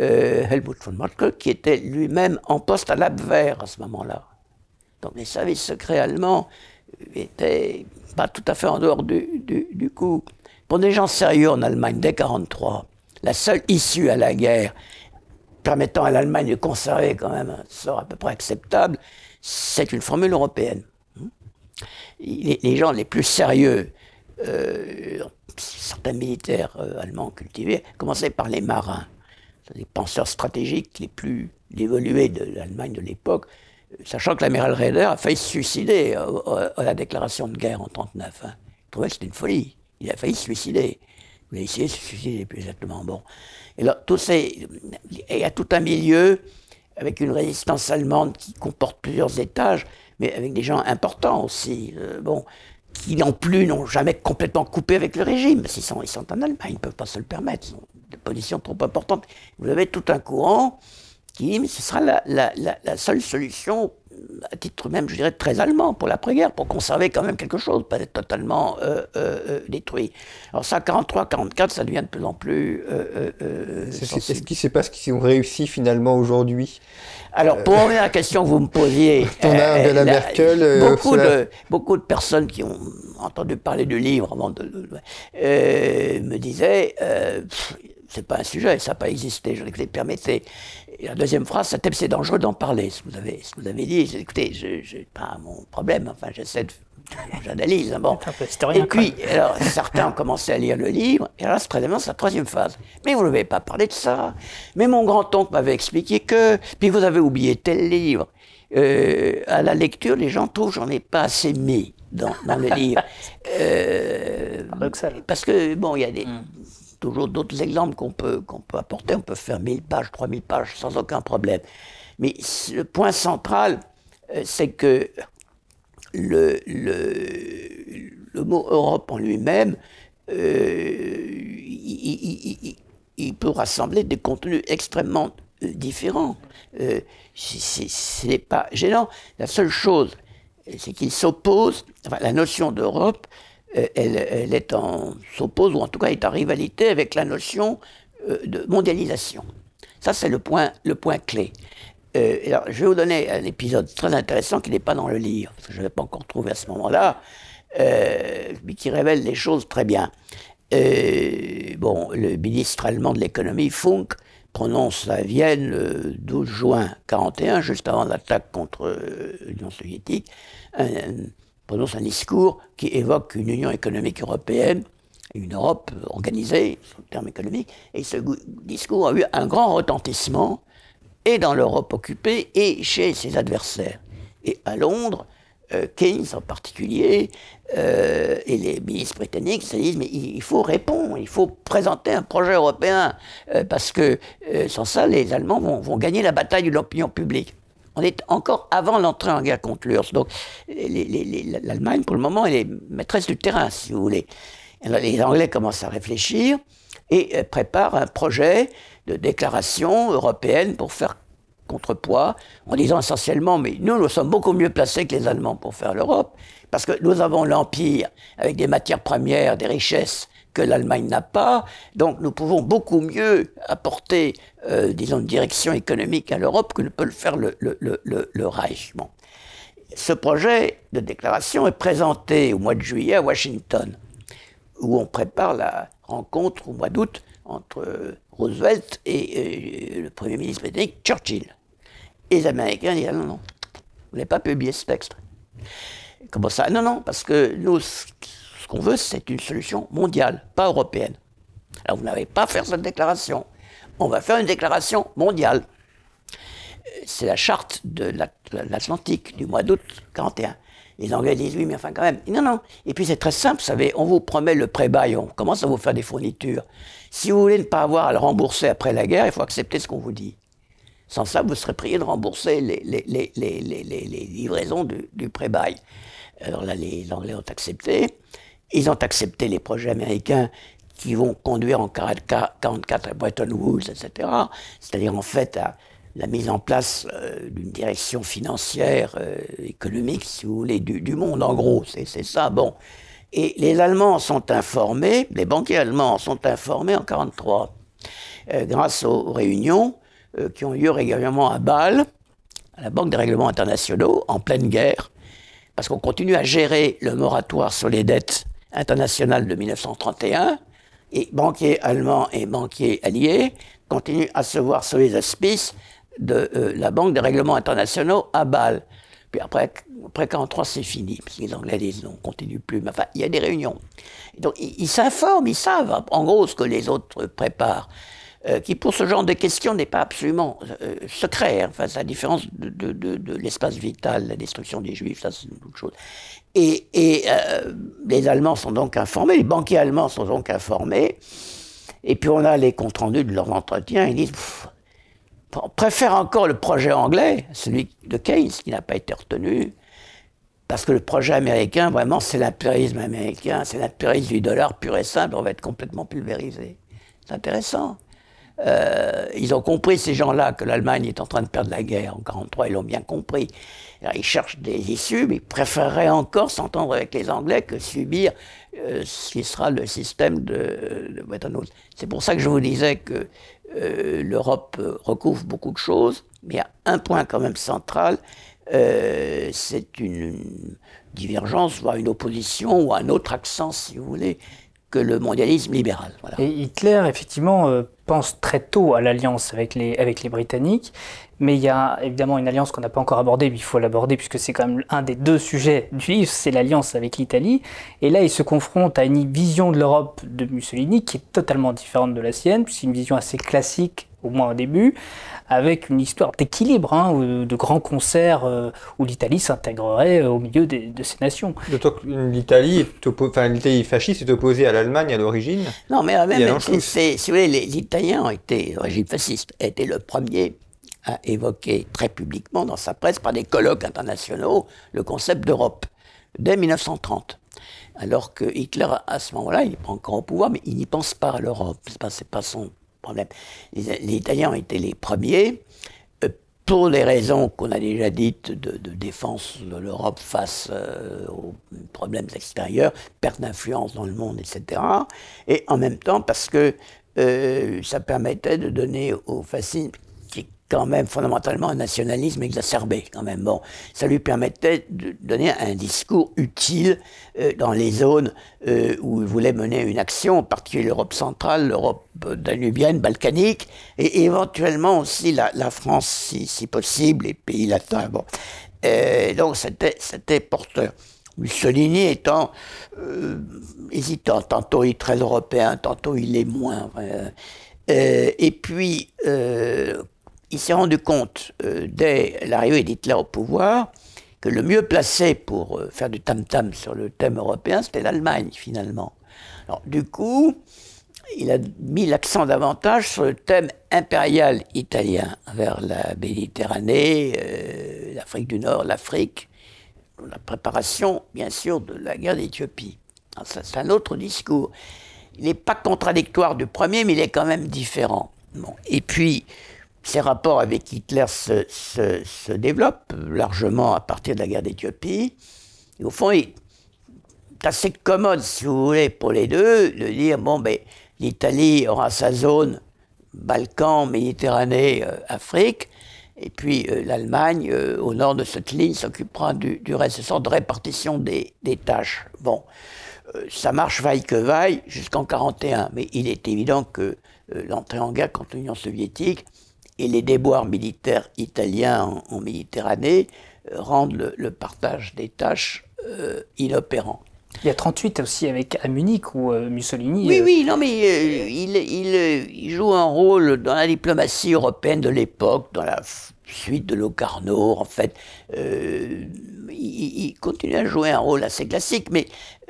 B: euh, Helmut von Moltke, qui était lui-même en poste à l'Abwehr à ce moment-là. Donc les services secrets allemands étaient pas tout à fait en dehors du, du coup. Pour des gens sérieux en Allemagne, dès 1943, la seule issue à la guerre permettant à l'Allemagne de conserver quand même un sort à peu près acceptable, c'est une formule européenne. Hmm. Les, gens les plus sérieux, euh, certains militaires euh, allemands cultivés, commençaient par les marins, les penseurs stratégiques les plus évolués de l'Allemagne de l'époque, euh, sachant que l'amiral Raider a failli se suicider à, la déclaration de guerre en 1939. Hein. Il trouvait que c'était une folie. Il a failli se suicider. Vous ici, c'est plus exactement. Bon. Et là, il y a tout un milieu avec une résistance allemande qui comporte plusieurs étages, mais avec des gens importants aussi, euh, bon, qui non plus n'ont jamais complètement coupé avec le régime. Ils sont, ils sont en Allemagne, ils ne peuvent pas se le permettre, ils sont des positions trop importantes. Vous avez tout un courant qui dit, mais ce sera la, la seule solution à titre même, je dirais, très allemand pour l'après-guerre, pour conserver quand même quelque chose, pas être totalement euh, euh, euh, détruit. Alors ça, 43, 44, ça devient de plus en plus. Euh, Est-ce qui
A: se passe qui qu'ils ont réussi finalement aujourd'hui
B: Alors pour revenir à la question que vous me posiez,
A: la, Merkel, beaucoup, de,
B: beaucoup de personnes qui ont entendu parler du livre avant me disaient. c'est pas un sujet, ça n'a pas existé, je les permettais » la deuxième phrase, c'était c'est dangereux d'en parler. Ce que vous avez, que vous avez dit, écoutez, je n'ai pas mon problème, enfin j'essaie de. J'analyse. Hein, bon. Et puis, alors, certains ont commencé à lire le livre, et là, c'est très sa troisième phase. Mais vous ne n'avez pas parlé de ça. Mais mon grand-oncle m'avait expliqué que. Puis vous avez oublié tel livre. Euh, à la lecture, les gens trouvent j'en ai pas assez mis dans, dans le livre. Euh, parce que, bon, il y a des. Hmm toujours d'autres exemples qu'on peut, qu'on peut apporter. On peut faire 1000 pages, 3000 pages sans aucun problème. Mais le point central, euh, c'est que le, le, mot Europe en lui-même, euh, il, peut rassembler des contenus extrêmement euh, différents. Euh, ce n'est pas gênant. La seule chose, c'est qu'il s'oppose, à la notion d'Europe euh, elle, est en s'oppose ou en tout cas est en rivalité avec la notion euh, de mondialisation. Ça c'est le point, le point clé. Euh, alors, je vais vous donner un épisode très intéressant qui n'est pas dans le livre parce que je ne pas encore trouvé à ce moment-là, euh, mais qui révèle les choses très bien. Euh, bon, le ministre allemand de l'économie Funk prononce à Vienne le 12 juin 41, juste avant l'attaque contre l'Union soviétique, un prononce un discours qui évoque une Union économique européenne, une Europe organisée, sur le terme économique, et ce discours a eu un grand retentissement, et dans l'Europe occupée, et chez ses adversaires. Et à Londres, euh, Keynes en particulier, euh, et les ministres britanniques se disent, mais il faut répondre, il faut présenter un projet européen, euh, parce que sans ça, les Allemands vont, vont gagner la bataille de l'opinion publique on est encore avant l'entrée en guerre contre l'URSS. Donc l'Allemagne, pour le moment, elle est maîtresse du terrain, si vous voulez. les Anglais commencent à réfléchir et euh, préparent un projet de déclaration européenne pour faire contrepoids, en disant essentiellement, mais nous, nous sommes beaucoup mieux placés que les Allemands pour faire l'Europe, parce que nous avons l'Empire avec des matières premières, des richesses que l'Allemagne n'a pas. Donc nous pouvons beaucoup mieux apporter, euh, disons, une direction économique à l'Europe que ne peut le faire le, Reich. Ce projet de déclaration est présenté au mois de juillet à Washington, où on prépare la rencontre au mois d'août entre Roosevelt et le Premier ministre britannique Churchill. Et les Américains disent ah non, non, vous n'avez pas publié ce texte. Comment ça Non, non, parce que nous, ce qu'on veut, c'est une solution mondiale, pas européenne. Alors vous n'avez pas faire cette déclaration. On va faire une déclaration mondiale. Euh, c'est la charte de l'Atlantique du mois d'août 41. Les Anglais disent oui, mais enfin quand même. Non, non. Et puis c'est très simple, vous savez, on vous promet le pré-bail, on commence à vous faire des fournitures. Si vous voulez ne pas avoir à le rembourser après la guerre, il faut accepter ce qu'on vous dit. Sans ça, vous serez prié de rembourser les, livraisons du, du pré-bail. Alors là, les Anglais ont accepté. Ils ont accepté les projets américains qui vont conduire en 1944 à Bretton Woods, etc. C'est-à-dire en fait à la mise en place euh, d'une direction financière, euh, économique, si vous voulez, du, monde en gros. C'est ça, bon. Et les Allemands sont informés, les banquiers allemands sont informés en 43, euh, grâce aux réunions qui ont lieu régulièrement à Bâle, à la Banque des règlements internationaux, en pleine guerre, parce qu'on continue à gérer le moratoire sur les dettes international de 1931, et banquiers allemands et banquiers alliés continuent à se voir sur les auspices de euh, la Banque des règlements internationaux à Bâle. Puis après, après 43, c'est fini, parce que les Anglais disent non, on continue plus. Mais enfin, il y a des réunions. donc, ils s'informent, ils savent, en gros, ce que les autres préparent. Euh, qui pour ce genre de questions n'est pas absolument euh, secret, face à la différence de, de, de l'espace vital, la destruction des juifs, ça c'est une autre chose. Et, euh, les Allemands sont donc informés, les banquiers allemands sont donc informés. Et puis on a les comptes rendus de leurs entretiens. Ils disent on préfère encore le projet anglais, celui de Keynes qui n'a pas été retenu, parce que le projet américain, vraiment, c'est l'impérialisme américain, c'est l'impérialisme du dollar pur et simple. On va être complètement pulvérisé. C'est intéressant. Euh, ils ont compris, ces gens-là, que l'Allemagne est en train de perdre la guerre en 1943, ils l'ont bien compris. Ils cherchent des issues, mais ils préféreraient encore s'entendre avec les Anglais que subir euh, ce qui sera le système de, Bretton Woods. C'est pour ça que je vous disais que euh, l'Europe euh, recouvre beaucoup de choses, mais il y a un point quand même central, c'est une, une, divergence, voire une opposition, ou un autre accent, si vous voulez, que le mondialisme libéral.
C: Et Hitler, effectivement, euh, pense très tôt à l'alliance avec les, avec les Britanniques, mais il y a évidemment une alliance qu'on n'a pas encore abordée, mais il faut l'aborder puisque c'est quand même un des deux sujets du livre, c'est l'alliance avec l'Italie. Et là, il se confronte à une vision de l'Europe de Mussolini qui est totalement différente de la sienne, c'est une vision assez classique au moins au début, avec une histoire d'équilibre, hein, de grands concerts euh, où l'Italie s'intégrerait euh, au milieu de ces nations.
A: D'autant que l'Italie fasciste est opposée
B: à l'Allemagne à l'origine. Non, mais euh, même, si vous voulez, les, Italiens ont été, le régime fasciste était le premier à évoquer très publiquement dans sa presse, par des colloques internationaux, le concept d'Europe, dès 1930. Alors que Hitler, à ce moment-là, il prend encore au pouvoir, mais il n'y pense pas à l'Europe. c'est pas, son problème. Les, Italiens ont été les premiers, euh, pour les raisons qu'on a déjà dites de, défense de l'Europe face euh, aux problèmes extérieurs, perte d'influence dans le monde, etc. Et en même temps parce que euh, ça permettait de donner aux fascistes quand même fondamentalement un nationalisme exacerbé, quand même. Bon, ça lui permettait de donner un discours utile euh, dans les zones euh, où il voulait mener une action, en particulier l'Europe centrale, l'Europe euh, danubienne, balkanique, et éventuellement aussi la, France, si, possible, les pays latins. Bon. donc c'était porteur. Mussolini étant hésitant, tantôt il est très européen, tantôt il est moins. et puis, euh, il s'est rendu compte, euh, dès l'arrivée d'Hitler au pouvoir, que le mieux placé pour euh, faire du tam-tam sur le thème européen, c'était l'Allemagne, finalement. du coup, il a mis l'accent davantage sur le thème impérial italien, vers la Méditerranée, euh, l'Afrique du Nord, l'Afrique, la préparation, bien sûr, de la guerre d'Éthiopie. C'est un autre discours. Il n'est pas contradictoire du premier, mais il est quand même différent. Et puis, ses rapports avec Hitler se, développent largement à partir de la guerre d'Éthiopie. au fond, c'est assez commode, si vous voulez, pour les deux, de dire bon, ben, l'Italie aura sa zone Balkans, Méditerranée, euh, Afrique, et puis euh, l'Allemagne, euh, au nord de cette ligne, s'occupera du, du, reste. une sorte de répartition des, des tâches. Bon, ça marche vaille que vaille jusqu'en 1941, mais il est évident que l'entrée en guerre contre l'Union soviétique et les déboires militaires italiens en, Méditerranée euh, rendent le, partage des tâches euh, inopérant.
C: Il y a 38 aussi avec à Munich où euh, Mussolini. Oui, oui, non,
B: mais il, il, joue un rôle dans la diplomatie européenne de l'époque, dans la suite de Locarno, en fait. Euh, il, continue à jouer un rôle assez classique, mais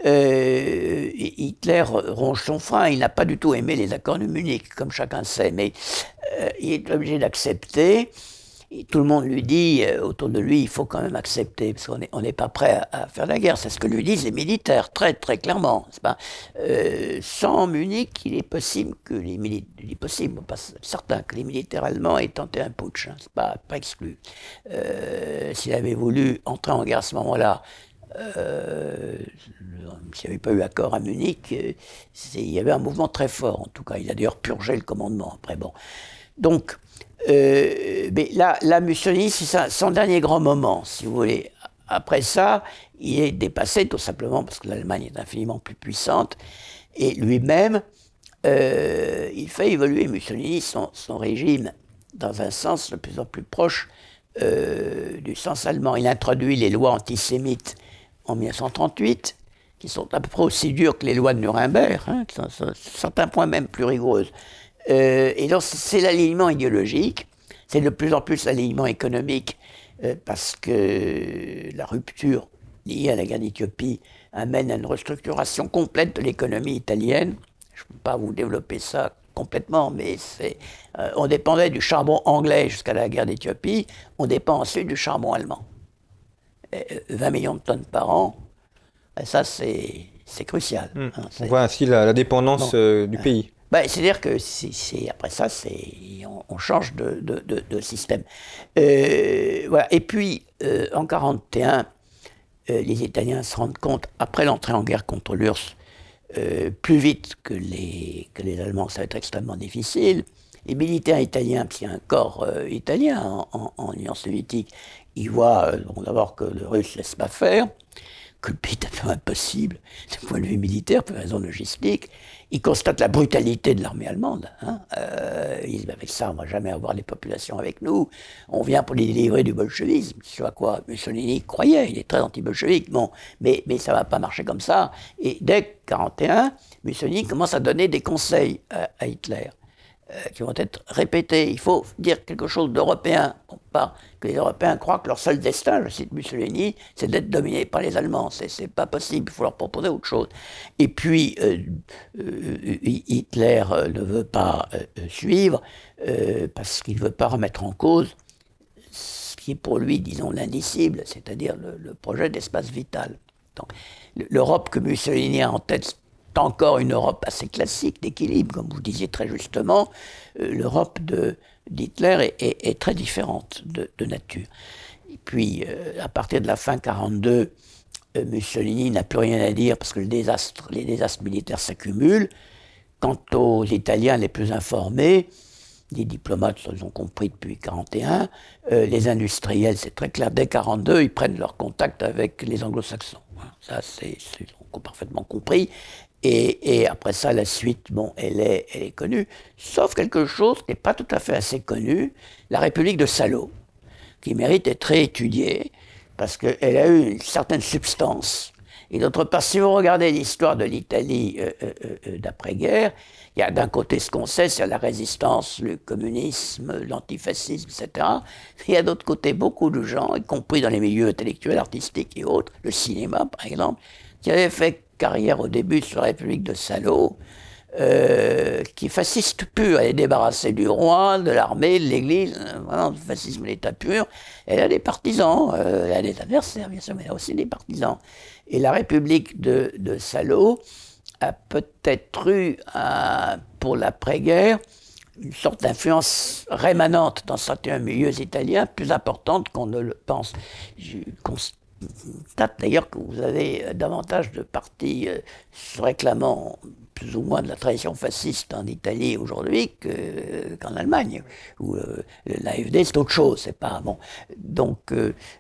B: euh, Hitler ronge son frein. Il n'a pas du tout aimé les accords de Munich, comme chacun sait, mais euh, il est obligé d'accepter tout le monde lui dit, euh, autour de lui, il faut quand même accepter, parce qu'on n'est pas prêt à, faire la guerre. C'est ce que lui disent les militaires, très très clairement. Euh, sans Munich, il est possible que les militaires, possible, que les militaires allemands aient tenté un putsch, ce hein, c'est pas, exclu. Euh, s'il avait voulu entrer en guerre à ce moment-là, s'il n'y avait pas eu accord à Munich, il y avait un mouvement très fort, en tout cas. Il a d'ailleurs purgé le commandement. Après, bon. Donc, euh, là, Mussolini, c'est son dernier grand moment, si vous voulez. Après ça, il est dépassé tout simplement parce que l'Allemagne est infiniment plus puissante. Et lui-même, euh, il fait évoluer Mussolini, son, régime, dans un sens de plus en plus proche euh, du sens allemand. Il introduit les lois antisémites en 1938, qui sont à peu près aussi dures que les lois de Nuremberg, à hein, certains points même plus rigoureuses. Euh, et donc, c'est l'alignement idéologique, c'est de plus en plus l'alignement économique, euh, parce que la rupture liée à la guerre d'Éthiopie amène à une restructuration complète de l'économie italienne. Je ne peux pas vous développer ça complètement, mais euh, on dépendait du charbon anglais jusqu'à la guerre d'Éthiopie, on dépend ensuite du charbon allemand. 20 millions de tonnes par an, ça c'est, crucial. Hmm. Hein, on voit ainsi la, dépendance du pays. Bah, c'est-à-dire que c'est après ça, on, on change de, système. Euh, et puis, euh, en 1941, euh, les Italiens se rendent compte, après l'entrée en guerre contre l'URSS, plus vite que les, que les Allemands, ça va être extrêmement difficile. Les militaires italiens, puis y a un corps italien en, en, Union soviétique, ils voient d'abord que le russe ne laisse pas faire, que le est impossible, d'un point de vue militaire, pour raison logistique, il constate la brutalité de l'armée allemande. Hein. Euh, disent avec ça, on va jamais avoir les populations avec nous. On vient pour les délivrer du bolchevisme. Tu à quoi Mussolini croyait. Il est très anti-bolchevique. Bon, mais, mais ça va pas marcher comme ça. Et dès 41, Mussolini commence à donner des conseils à Hitler. Euh, qui vont être répétées. Il faut dire quelque chose d'européen, pas que les Européens croient que leur seul destin, je cite Mussolini, c'est d'être dominé par les Allemands. C'est pas possible, il faut leur proposer autre chose. Et puis, euh, euh, Hitler ne veut pas suivre parce qu'il ne veut pas remettre en cause ce qui est pour lui, disons, l'indicible, c'est-à-dire le, le, projet d'espace vital. Donc, l'Europe que Mussolini a en tête encore une Europe assez classique d'équilibre, comme vous disiez très justement. Euh, L'Europe d'Hitler est, est, très différente de, nature. Et puis, euh, à partir de la fin 1942, euh, Mussolini n'a plus rien à dire parce que le désastre, les désastres militaires s'accumulent. Quant aux Italiens les plus informés, les diplomates ils ont compris depuis 1941, les industriels, c'est très clair, dès 1942, ils prennent leur contact avec les anglo-saxons. Hein, ça, c'est, parfaitement compris. Et, et, après ça, la suite, bon, elle est, elle est connue, sauf quelque chose qui n'est pas tout à fait assez connu, la République de Salo, qui mérite d'être étudiée, parce qu'elle a eu une certaine substance. Et d'autre part, si vous regardez l'histoire de l'Italie euh, euh, euh, d'après-guerre, il y a d'un côté ce qu'on sait, c'est la résistance, le communisme, l'antifascisme, etc. Il y a d'autre côté beaucoup de gens, y compris dans les milieux intellectuels, artistiques et autres, le cinéma par exemple, qui avaient fait carrière au début sur la République de Salo, euh, qui fasciste pur. Elle est débarrassée du roi, de l'armée, de l'Église, euh, vraiment du fascisme d'État pur. Elle a des partisans, euh, elle a des adversaires bien sûr, mais elle a aussi des partisans. Et la République de, Salo a peut-être eu, pour l'après-guerre, une sorte d'influence rémanente dans certains milieux italiens, plus importante qu'on ne le pense d'ailleurs que vous avez euh, davantage de partis se euh, réclamant plus ou moins de la tradition fasciste en Italie aujourd'hui euh, qu'en Allemagne, où l'AFD c'est autre chose, c'est pas bon. Donc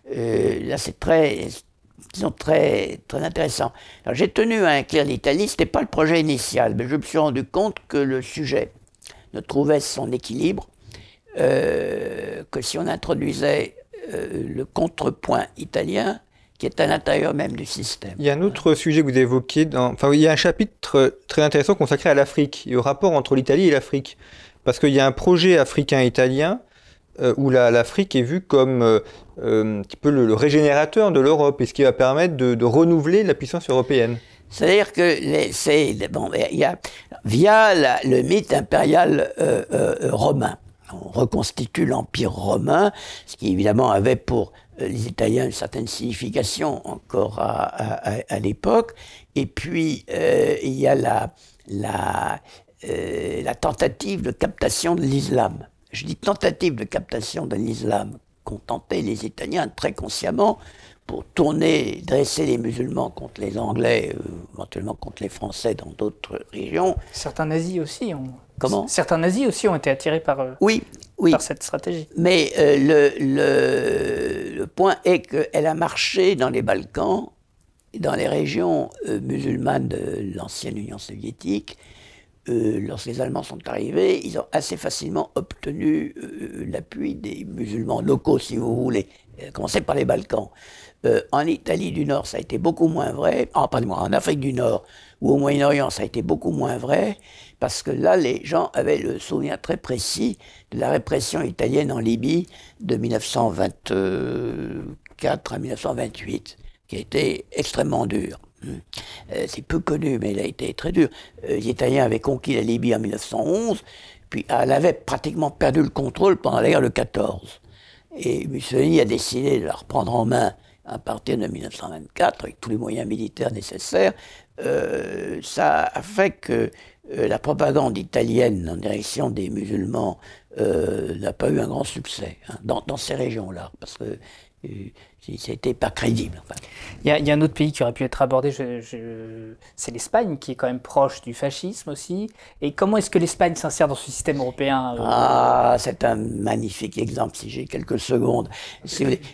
B: là c'est très disons, très, très intéressant. J'ai tenu à inclure l'Italie, ce n'était pas le projet initial, mais je me suis rendu compte que le sujet ne trouvait son équilibre que si on introduisait le contrepoint italien qui est à l'intérieur même du système.
A: Il y a un autre sujet que vous évoquez, dans... enfin, il y a un chapitre très intéressant consacré à l'Afrique et au rapport entre l'Italie et l'Afrique. Parce qu'il y a un projet africain-italien euh, où l'Afrique est vue comme euh, euh, un petit peu le, régénérateur de l'Europe
B: et ce qui va permettre de, renouveler la puissance européenne. C'est-à-dire que bon, y a, via le mythe impérial romain, on reconstitue l'Empire romain, ce qui évidemment avait pour euh, les Italiens une certaine signification encore à, l'époque. Et puis, euh, il y a la, la, euh, la tentative de captation de l'islam. Je dis tentative de captation de l'islam, qu'ont tenté les Italiens très consciemment pour tourner, dresser les musulmans contre les Anglais, éventuellement contre les Français dans d'autres régions.
C: Certains nazis aussi ont.
B: Comment Certains aussi ont été attirés par. eux. oui, oui. par
C: cette stratégie.
B: Mais euh, le, le, le, point est qu'elle a marché dans les Balkans, dans les régions euh, musulmanes de l'ancienne Union soviétique. Euh, lorsque les Allemands sont arrivés, ils ont assez facilement obtenu l'appui des musulmans locaux, si vous voulez, commencer par les Balkans. en Italie du Nord, ça a été beaucoup moins vrai, ah, en Afrique du Nord ou au Moyen-Orient, ça a été beaucoup moins vrai, parce que là, les gens avaient le souvenir très précis de la répression italienne en Libye de 1924 à 1928, qui a été extrêmement dure. Hum. Euh, c'est peu connu, mais elle a été très dure. Euh, les Italiens avaient conquis la Libye en 1911, puis ah, elle avait pratiquement perdu le contrôle pendant la guerre de 14. Et Mussolini a décidé de la reprendre en main à partir de 1924, avec tous les moyens militaires nécessaires. Euh, ça a fait que euh, la propagande italienne en direction des musulmans euh, n'a pas eu un grand succès hein, dans, ces régions-là, parce que c'était euh, pas crédible.
C: Il, y a, un autre pays qui aurait pu être abordé, c'est l'Espagne, qui est quand même proche du
B: fascisme aussi. Et comment est-ce que l'Espagne s'insère dans ce système européen Ah, c'est un magnifique exemple, si j'ai quelques secondes.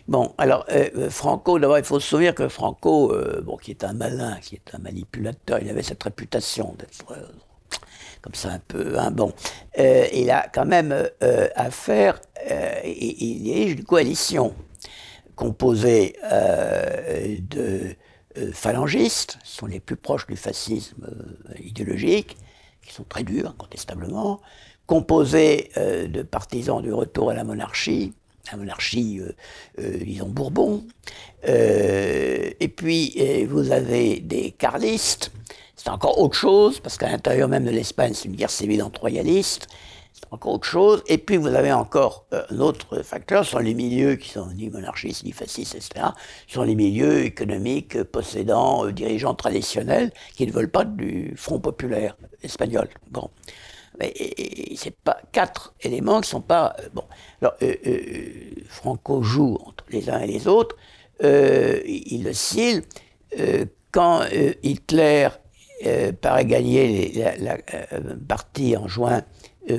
B: Bon, alors, Franco, d'abord, il faut se souvenir que Franco, bon, qui est un malin, qui est un manipulateur, il avait cette réputation d'être comme ça un peu, hein, bon. Euh, il a quand même euh, affaire, euh, il, dirige une coalition composée de phalangistes, qui sont les plus proches du fascisme idéologique, qui sont très durs, incontestablement, composée de partisans du retour à la monarchie, la monarchie, disons, Bourbon. et puis, vous avez des carlistes encore autre chose, parce qu'à l'intérieur même de l'Espagne, c'est une guerre civile entre royalistes. C'est encore autre chose. Et puis vous avez encore euh, un autre facteur, ce sont les milieux qui sont ni monarchistes, ni fascistes, etc. Ce sont les milieux économiques, euh, possédants, euh, dirigeants traditionnels, qui ne veulent pas du Front populaire espagnol. Bon. Mais c'est pas quatre éléments qui sont pas bon. Alors Franco joue entre les uns et les autres. il oscille quand Hitler euh, paraît gagner la, euh, partie en juin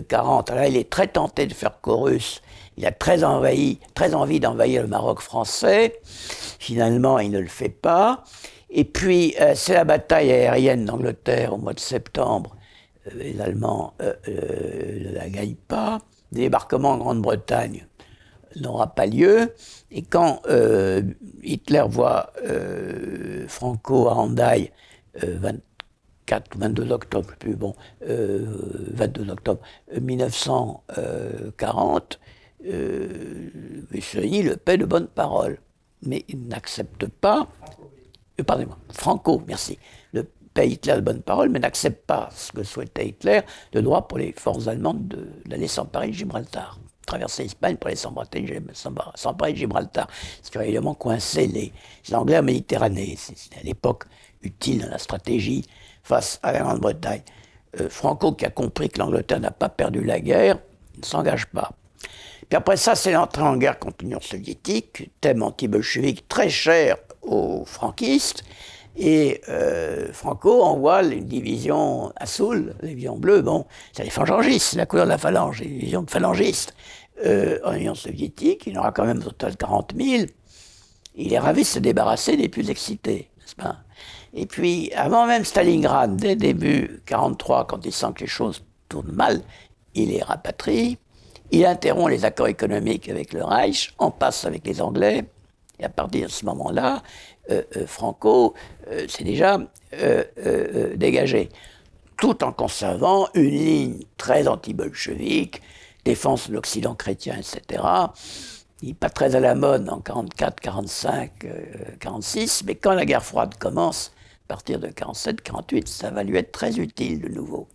B: 40. Euh, là, il est très tenté de faire chorus. Il a très, envahi, très envie d'envahir le Maroc français. Finalement, il ne le fait pas. Et puis, c'est la bataille aérienne d'Angleterre au mois de septembre. les Allemands ne la gagnent pas. Le débarquement en Grande-Bretagne n'aura pas lieu. Et quand Hitler voit Franco à Handaï, 22 octobre, plus bon, 22 euh, octobre 1940, euh, euh, le paix de Bonne Parole, mais il n'accepte pas, Pardon. Franco, merci, le paix Hitler de bonne parole, mais n'accepte pas ce que souhaitait Hitler, de droit pour les forces allemandes d'aller s'emparer de Gibraltar traverser l'Espagne pour aller s'emparer Gibraltar, ce qui aurait évidemment coincé les, Anglais en Méditerranée. à l'époque utile dans la stratégie face à la Grande-Bretagne. Euh, Franco, qui a compris que l'Angleterre n'a pas perdu la guerre, ne s'engage pas. Puis après ça, c'est l'entrée en guerre contre l'Union soviétique, thème anti-bolchevique très cher aux franquistes. Et euh, Franco envoie une division à Soul, la division bleue, bon, ça défend c'est la couleur de la phalange, une division de phalangistes euh, en Union soviétique. Il aura quand même au total 40 000. Il est ravi de se débarrasser des plus excités, n'est-ce pas et puis, avant même Stalingrad, dès début 43, quand il sent que les choses tournent mal, il est rapatrie, il interrompt les accords économiques avec le Reich, en passe avec les Anglais, et à partir de ce moment-là, euh, euh, Franco s'est euh, déjà dégagé, tout en conservant une ligne très anti-bolchevique, défense de l'Occident chrétien, etc. Il n'est pas très à la mode en 44, 45, 46, mais quand la guerre froide commence, partir de 47, 48, ça va lui être très utile de nouveau.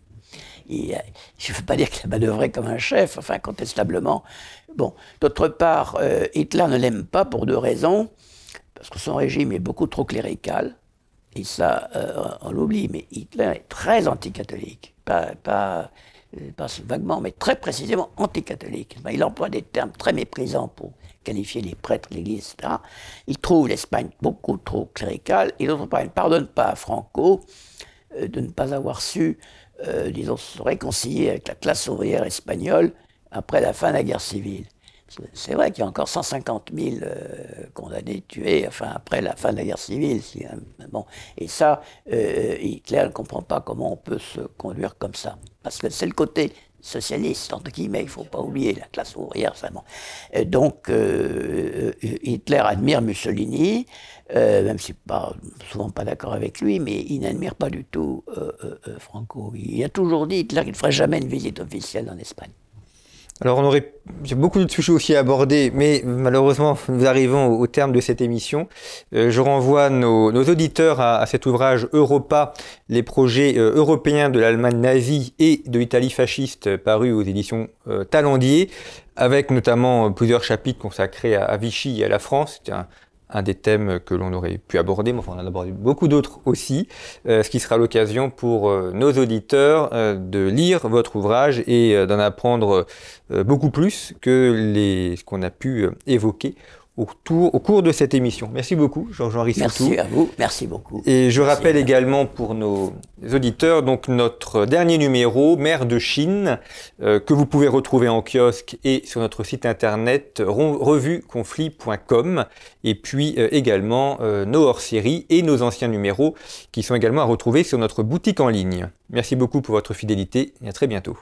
B: Euh, je ne veux pas dire qu'il a manœuvré comme un chef, enfin, contestablement. Bon, d'autre part, euh, Hitler ne l'aime pas pour deux raisons. Parce que son régime est beaucoup trop clérical, et ça, euh, on l'oublie, mais Hitler est très anticatholique. Pas, pas, pas vaguement, mais très précisément anticatholique. Ben, il emploie des termes très méprisants pour qualifier les prêtres, l'Église, etc. Il trouve l'Espagne beaucoup trop cléricale, et d'autre part, il ne pardonne pas à Franco euh, de ne pas avoir su, euh, disons, se réconcilier avec la classe ouvrière espagnole après la fin de la guerre civile. C'est vrai qu'il y a encore 150 000 euh, condamnés tués, enfin après la fin de la guerre civile. Hein. Et ça, Hitler ne comprend pas comment on peut se conduire comme ça. Parce que c'est le côté socialiste, entre guillemets, il ne faut pas oublier la classe ouvrière, vraiment. Euh, donc, euh, euh, Hitler admire Mussolini, même si pas souvent pas d'accord avec lui, mais il n'admire pas du tout Franco. Il a toujours dit Hitler qu'il ne ferait jamais une visite officielle en Espagne.
A: Alors on aurait beaucoup de sujets aussi à aborder, mais malheureusement nous arrivons au, terme de cette émission. Euh, je renvoie nos, auditeurs à, cet ouvrage Europa, les projets euh, européens de l'Allemagne nazie et de l'Italie fasciste, paru aux éditions euh, Talandier, avec notamment plusieurs chapitres consacrés à, Vichy et à la France un des thèmes que l'on aurait pu aborder, mais enfin on en a abordé beaucoup d'autres aussi, euh, ce qui sera l'occasion pour euh, nos auditeurs euh, de lire votre ouvrage et d'en apprendre beaucoup plus que les, ce qu'on a pu évoquer au, tour, au cours de cette émission. Merci beaucoup, Jean-Jean Merci à vous,
B: merci beaucoup. Et je rappelle
A: également pour nos auditeurs, donc notre dernier numéro, Mère de Chine, euh, que vous pouvez retrouver en kiosque et sur notre site internet revueconflit.com, et puis euh, également euh, nos hors-séries et nos anciens numéros qui sont également à retrouver sur notre boutique en ligne. Merci beaucoup pour votre fidélité et à très bientôt.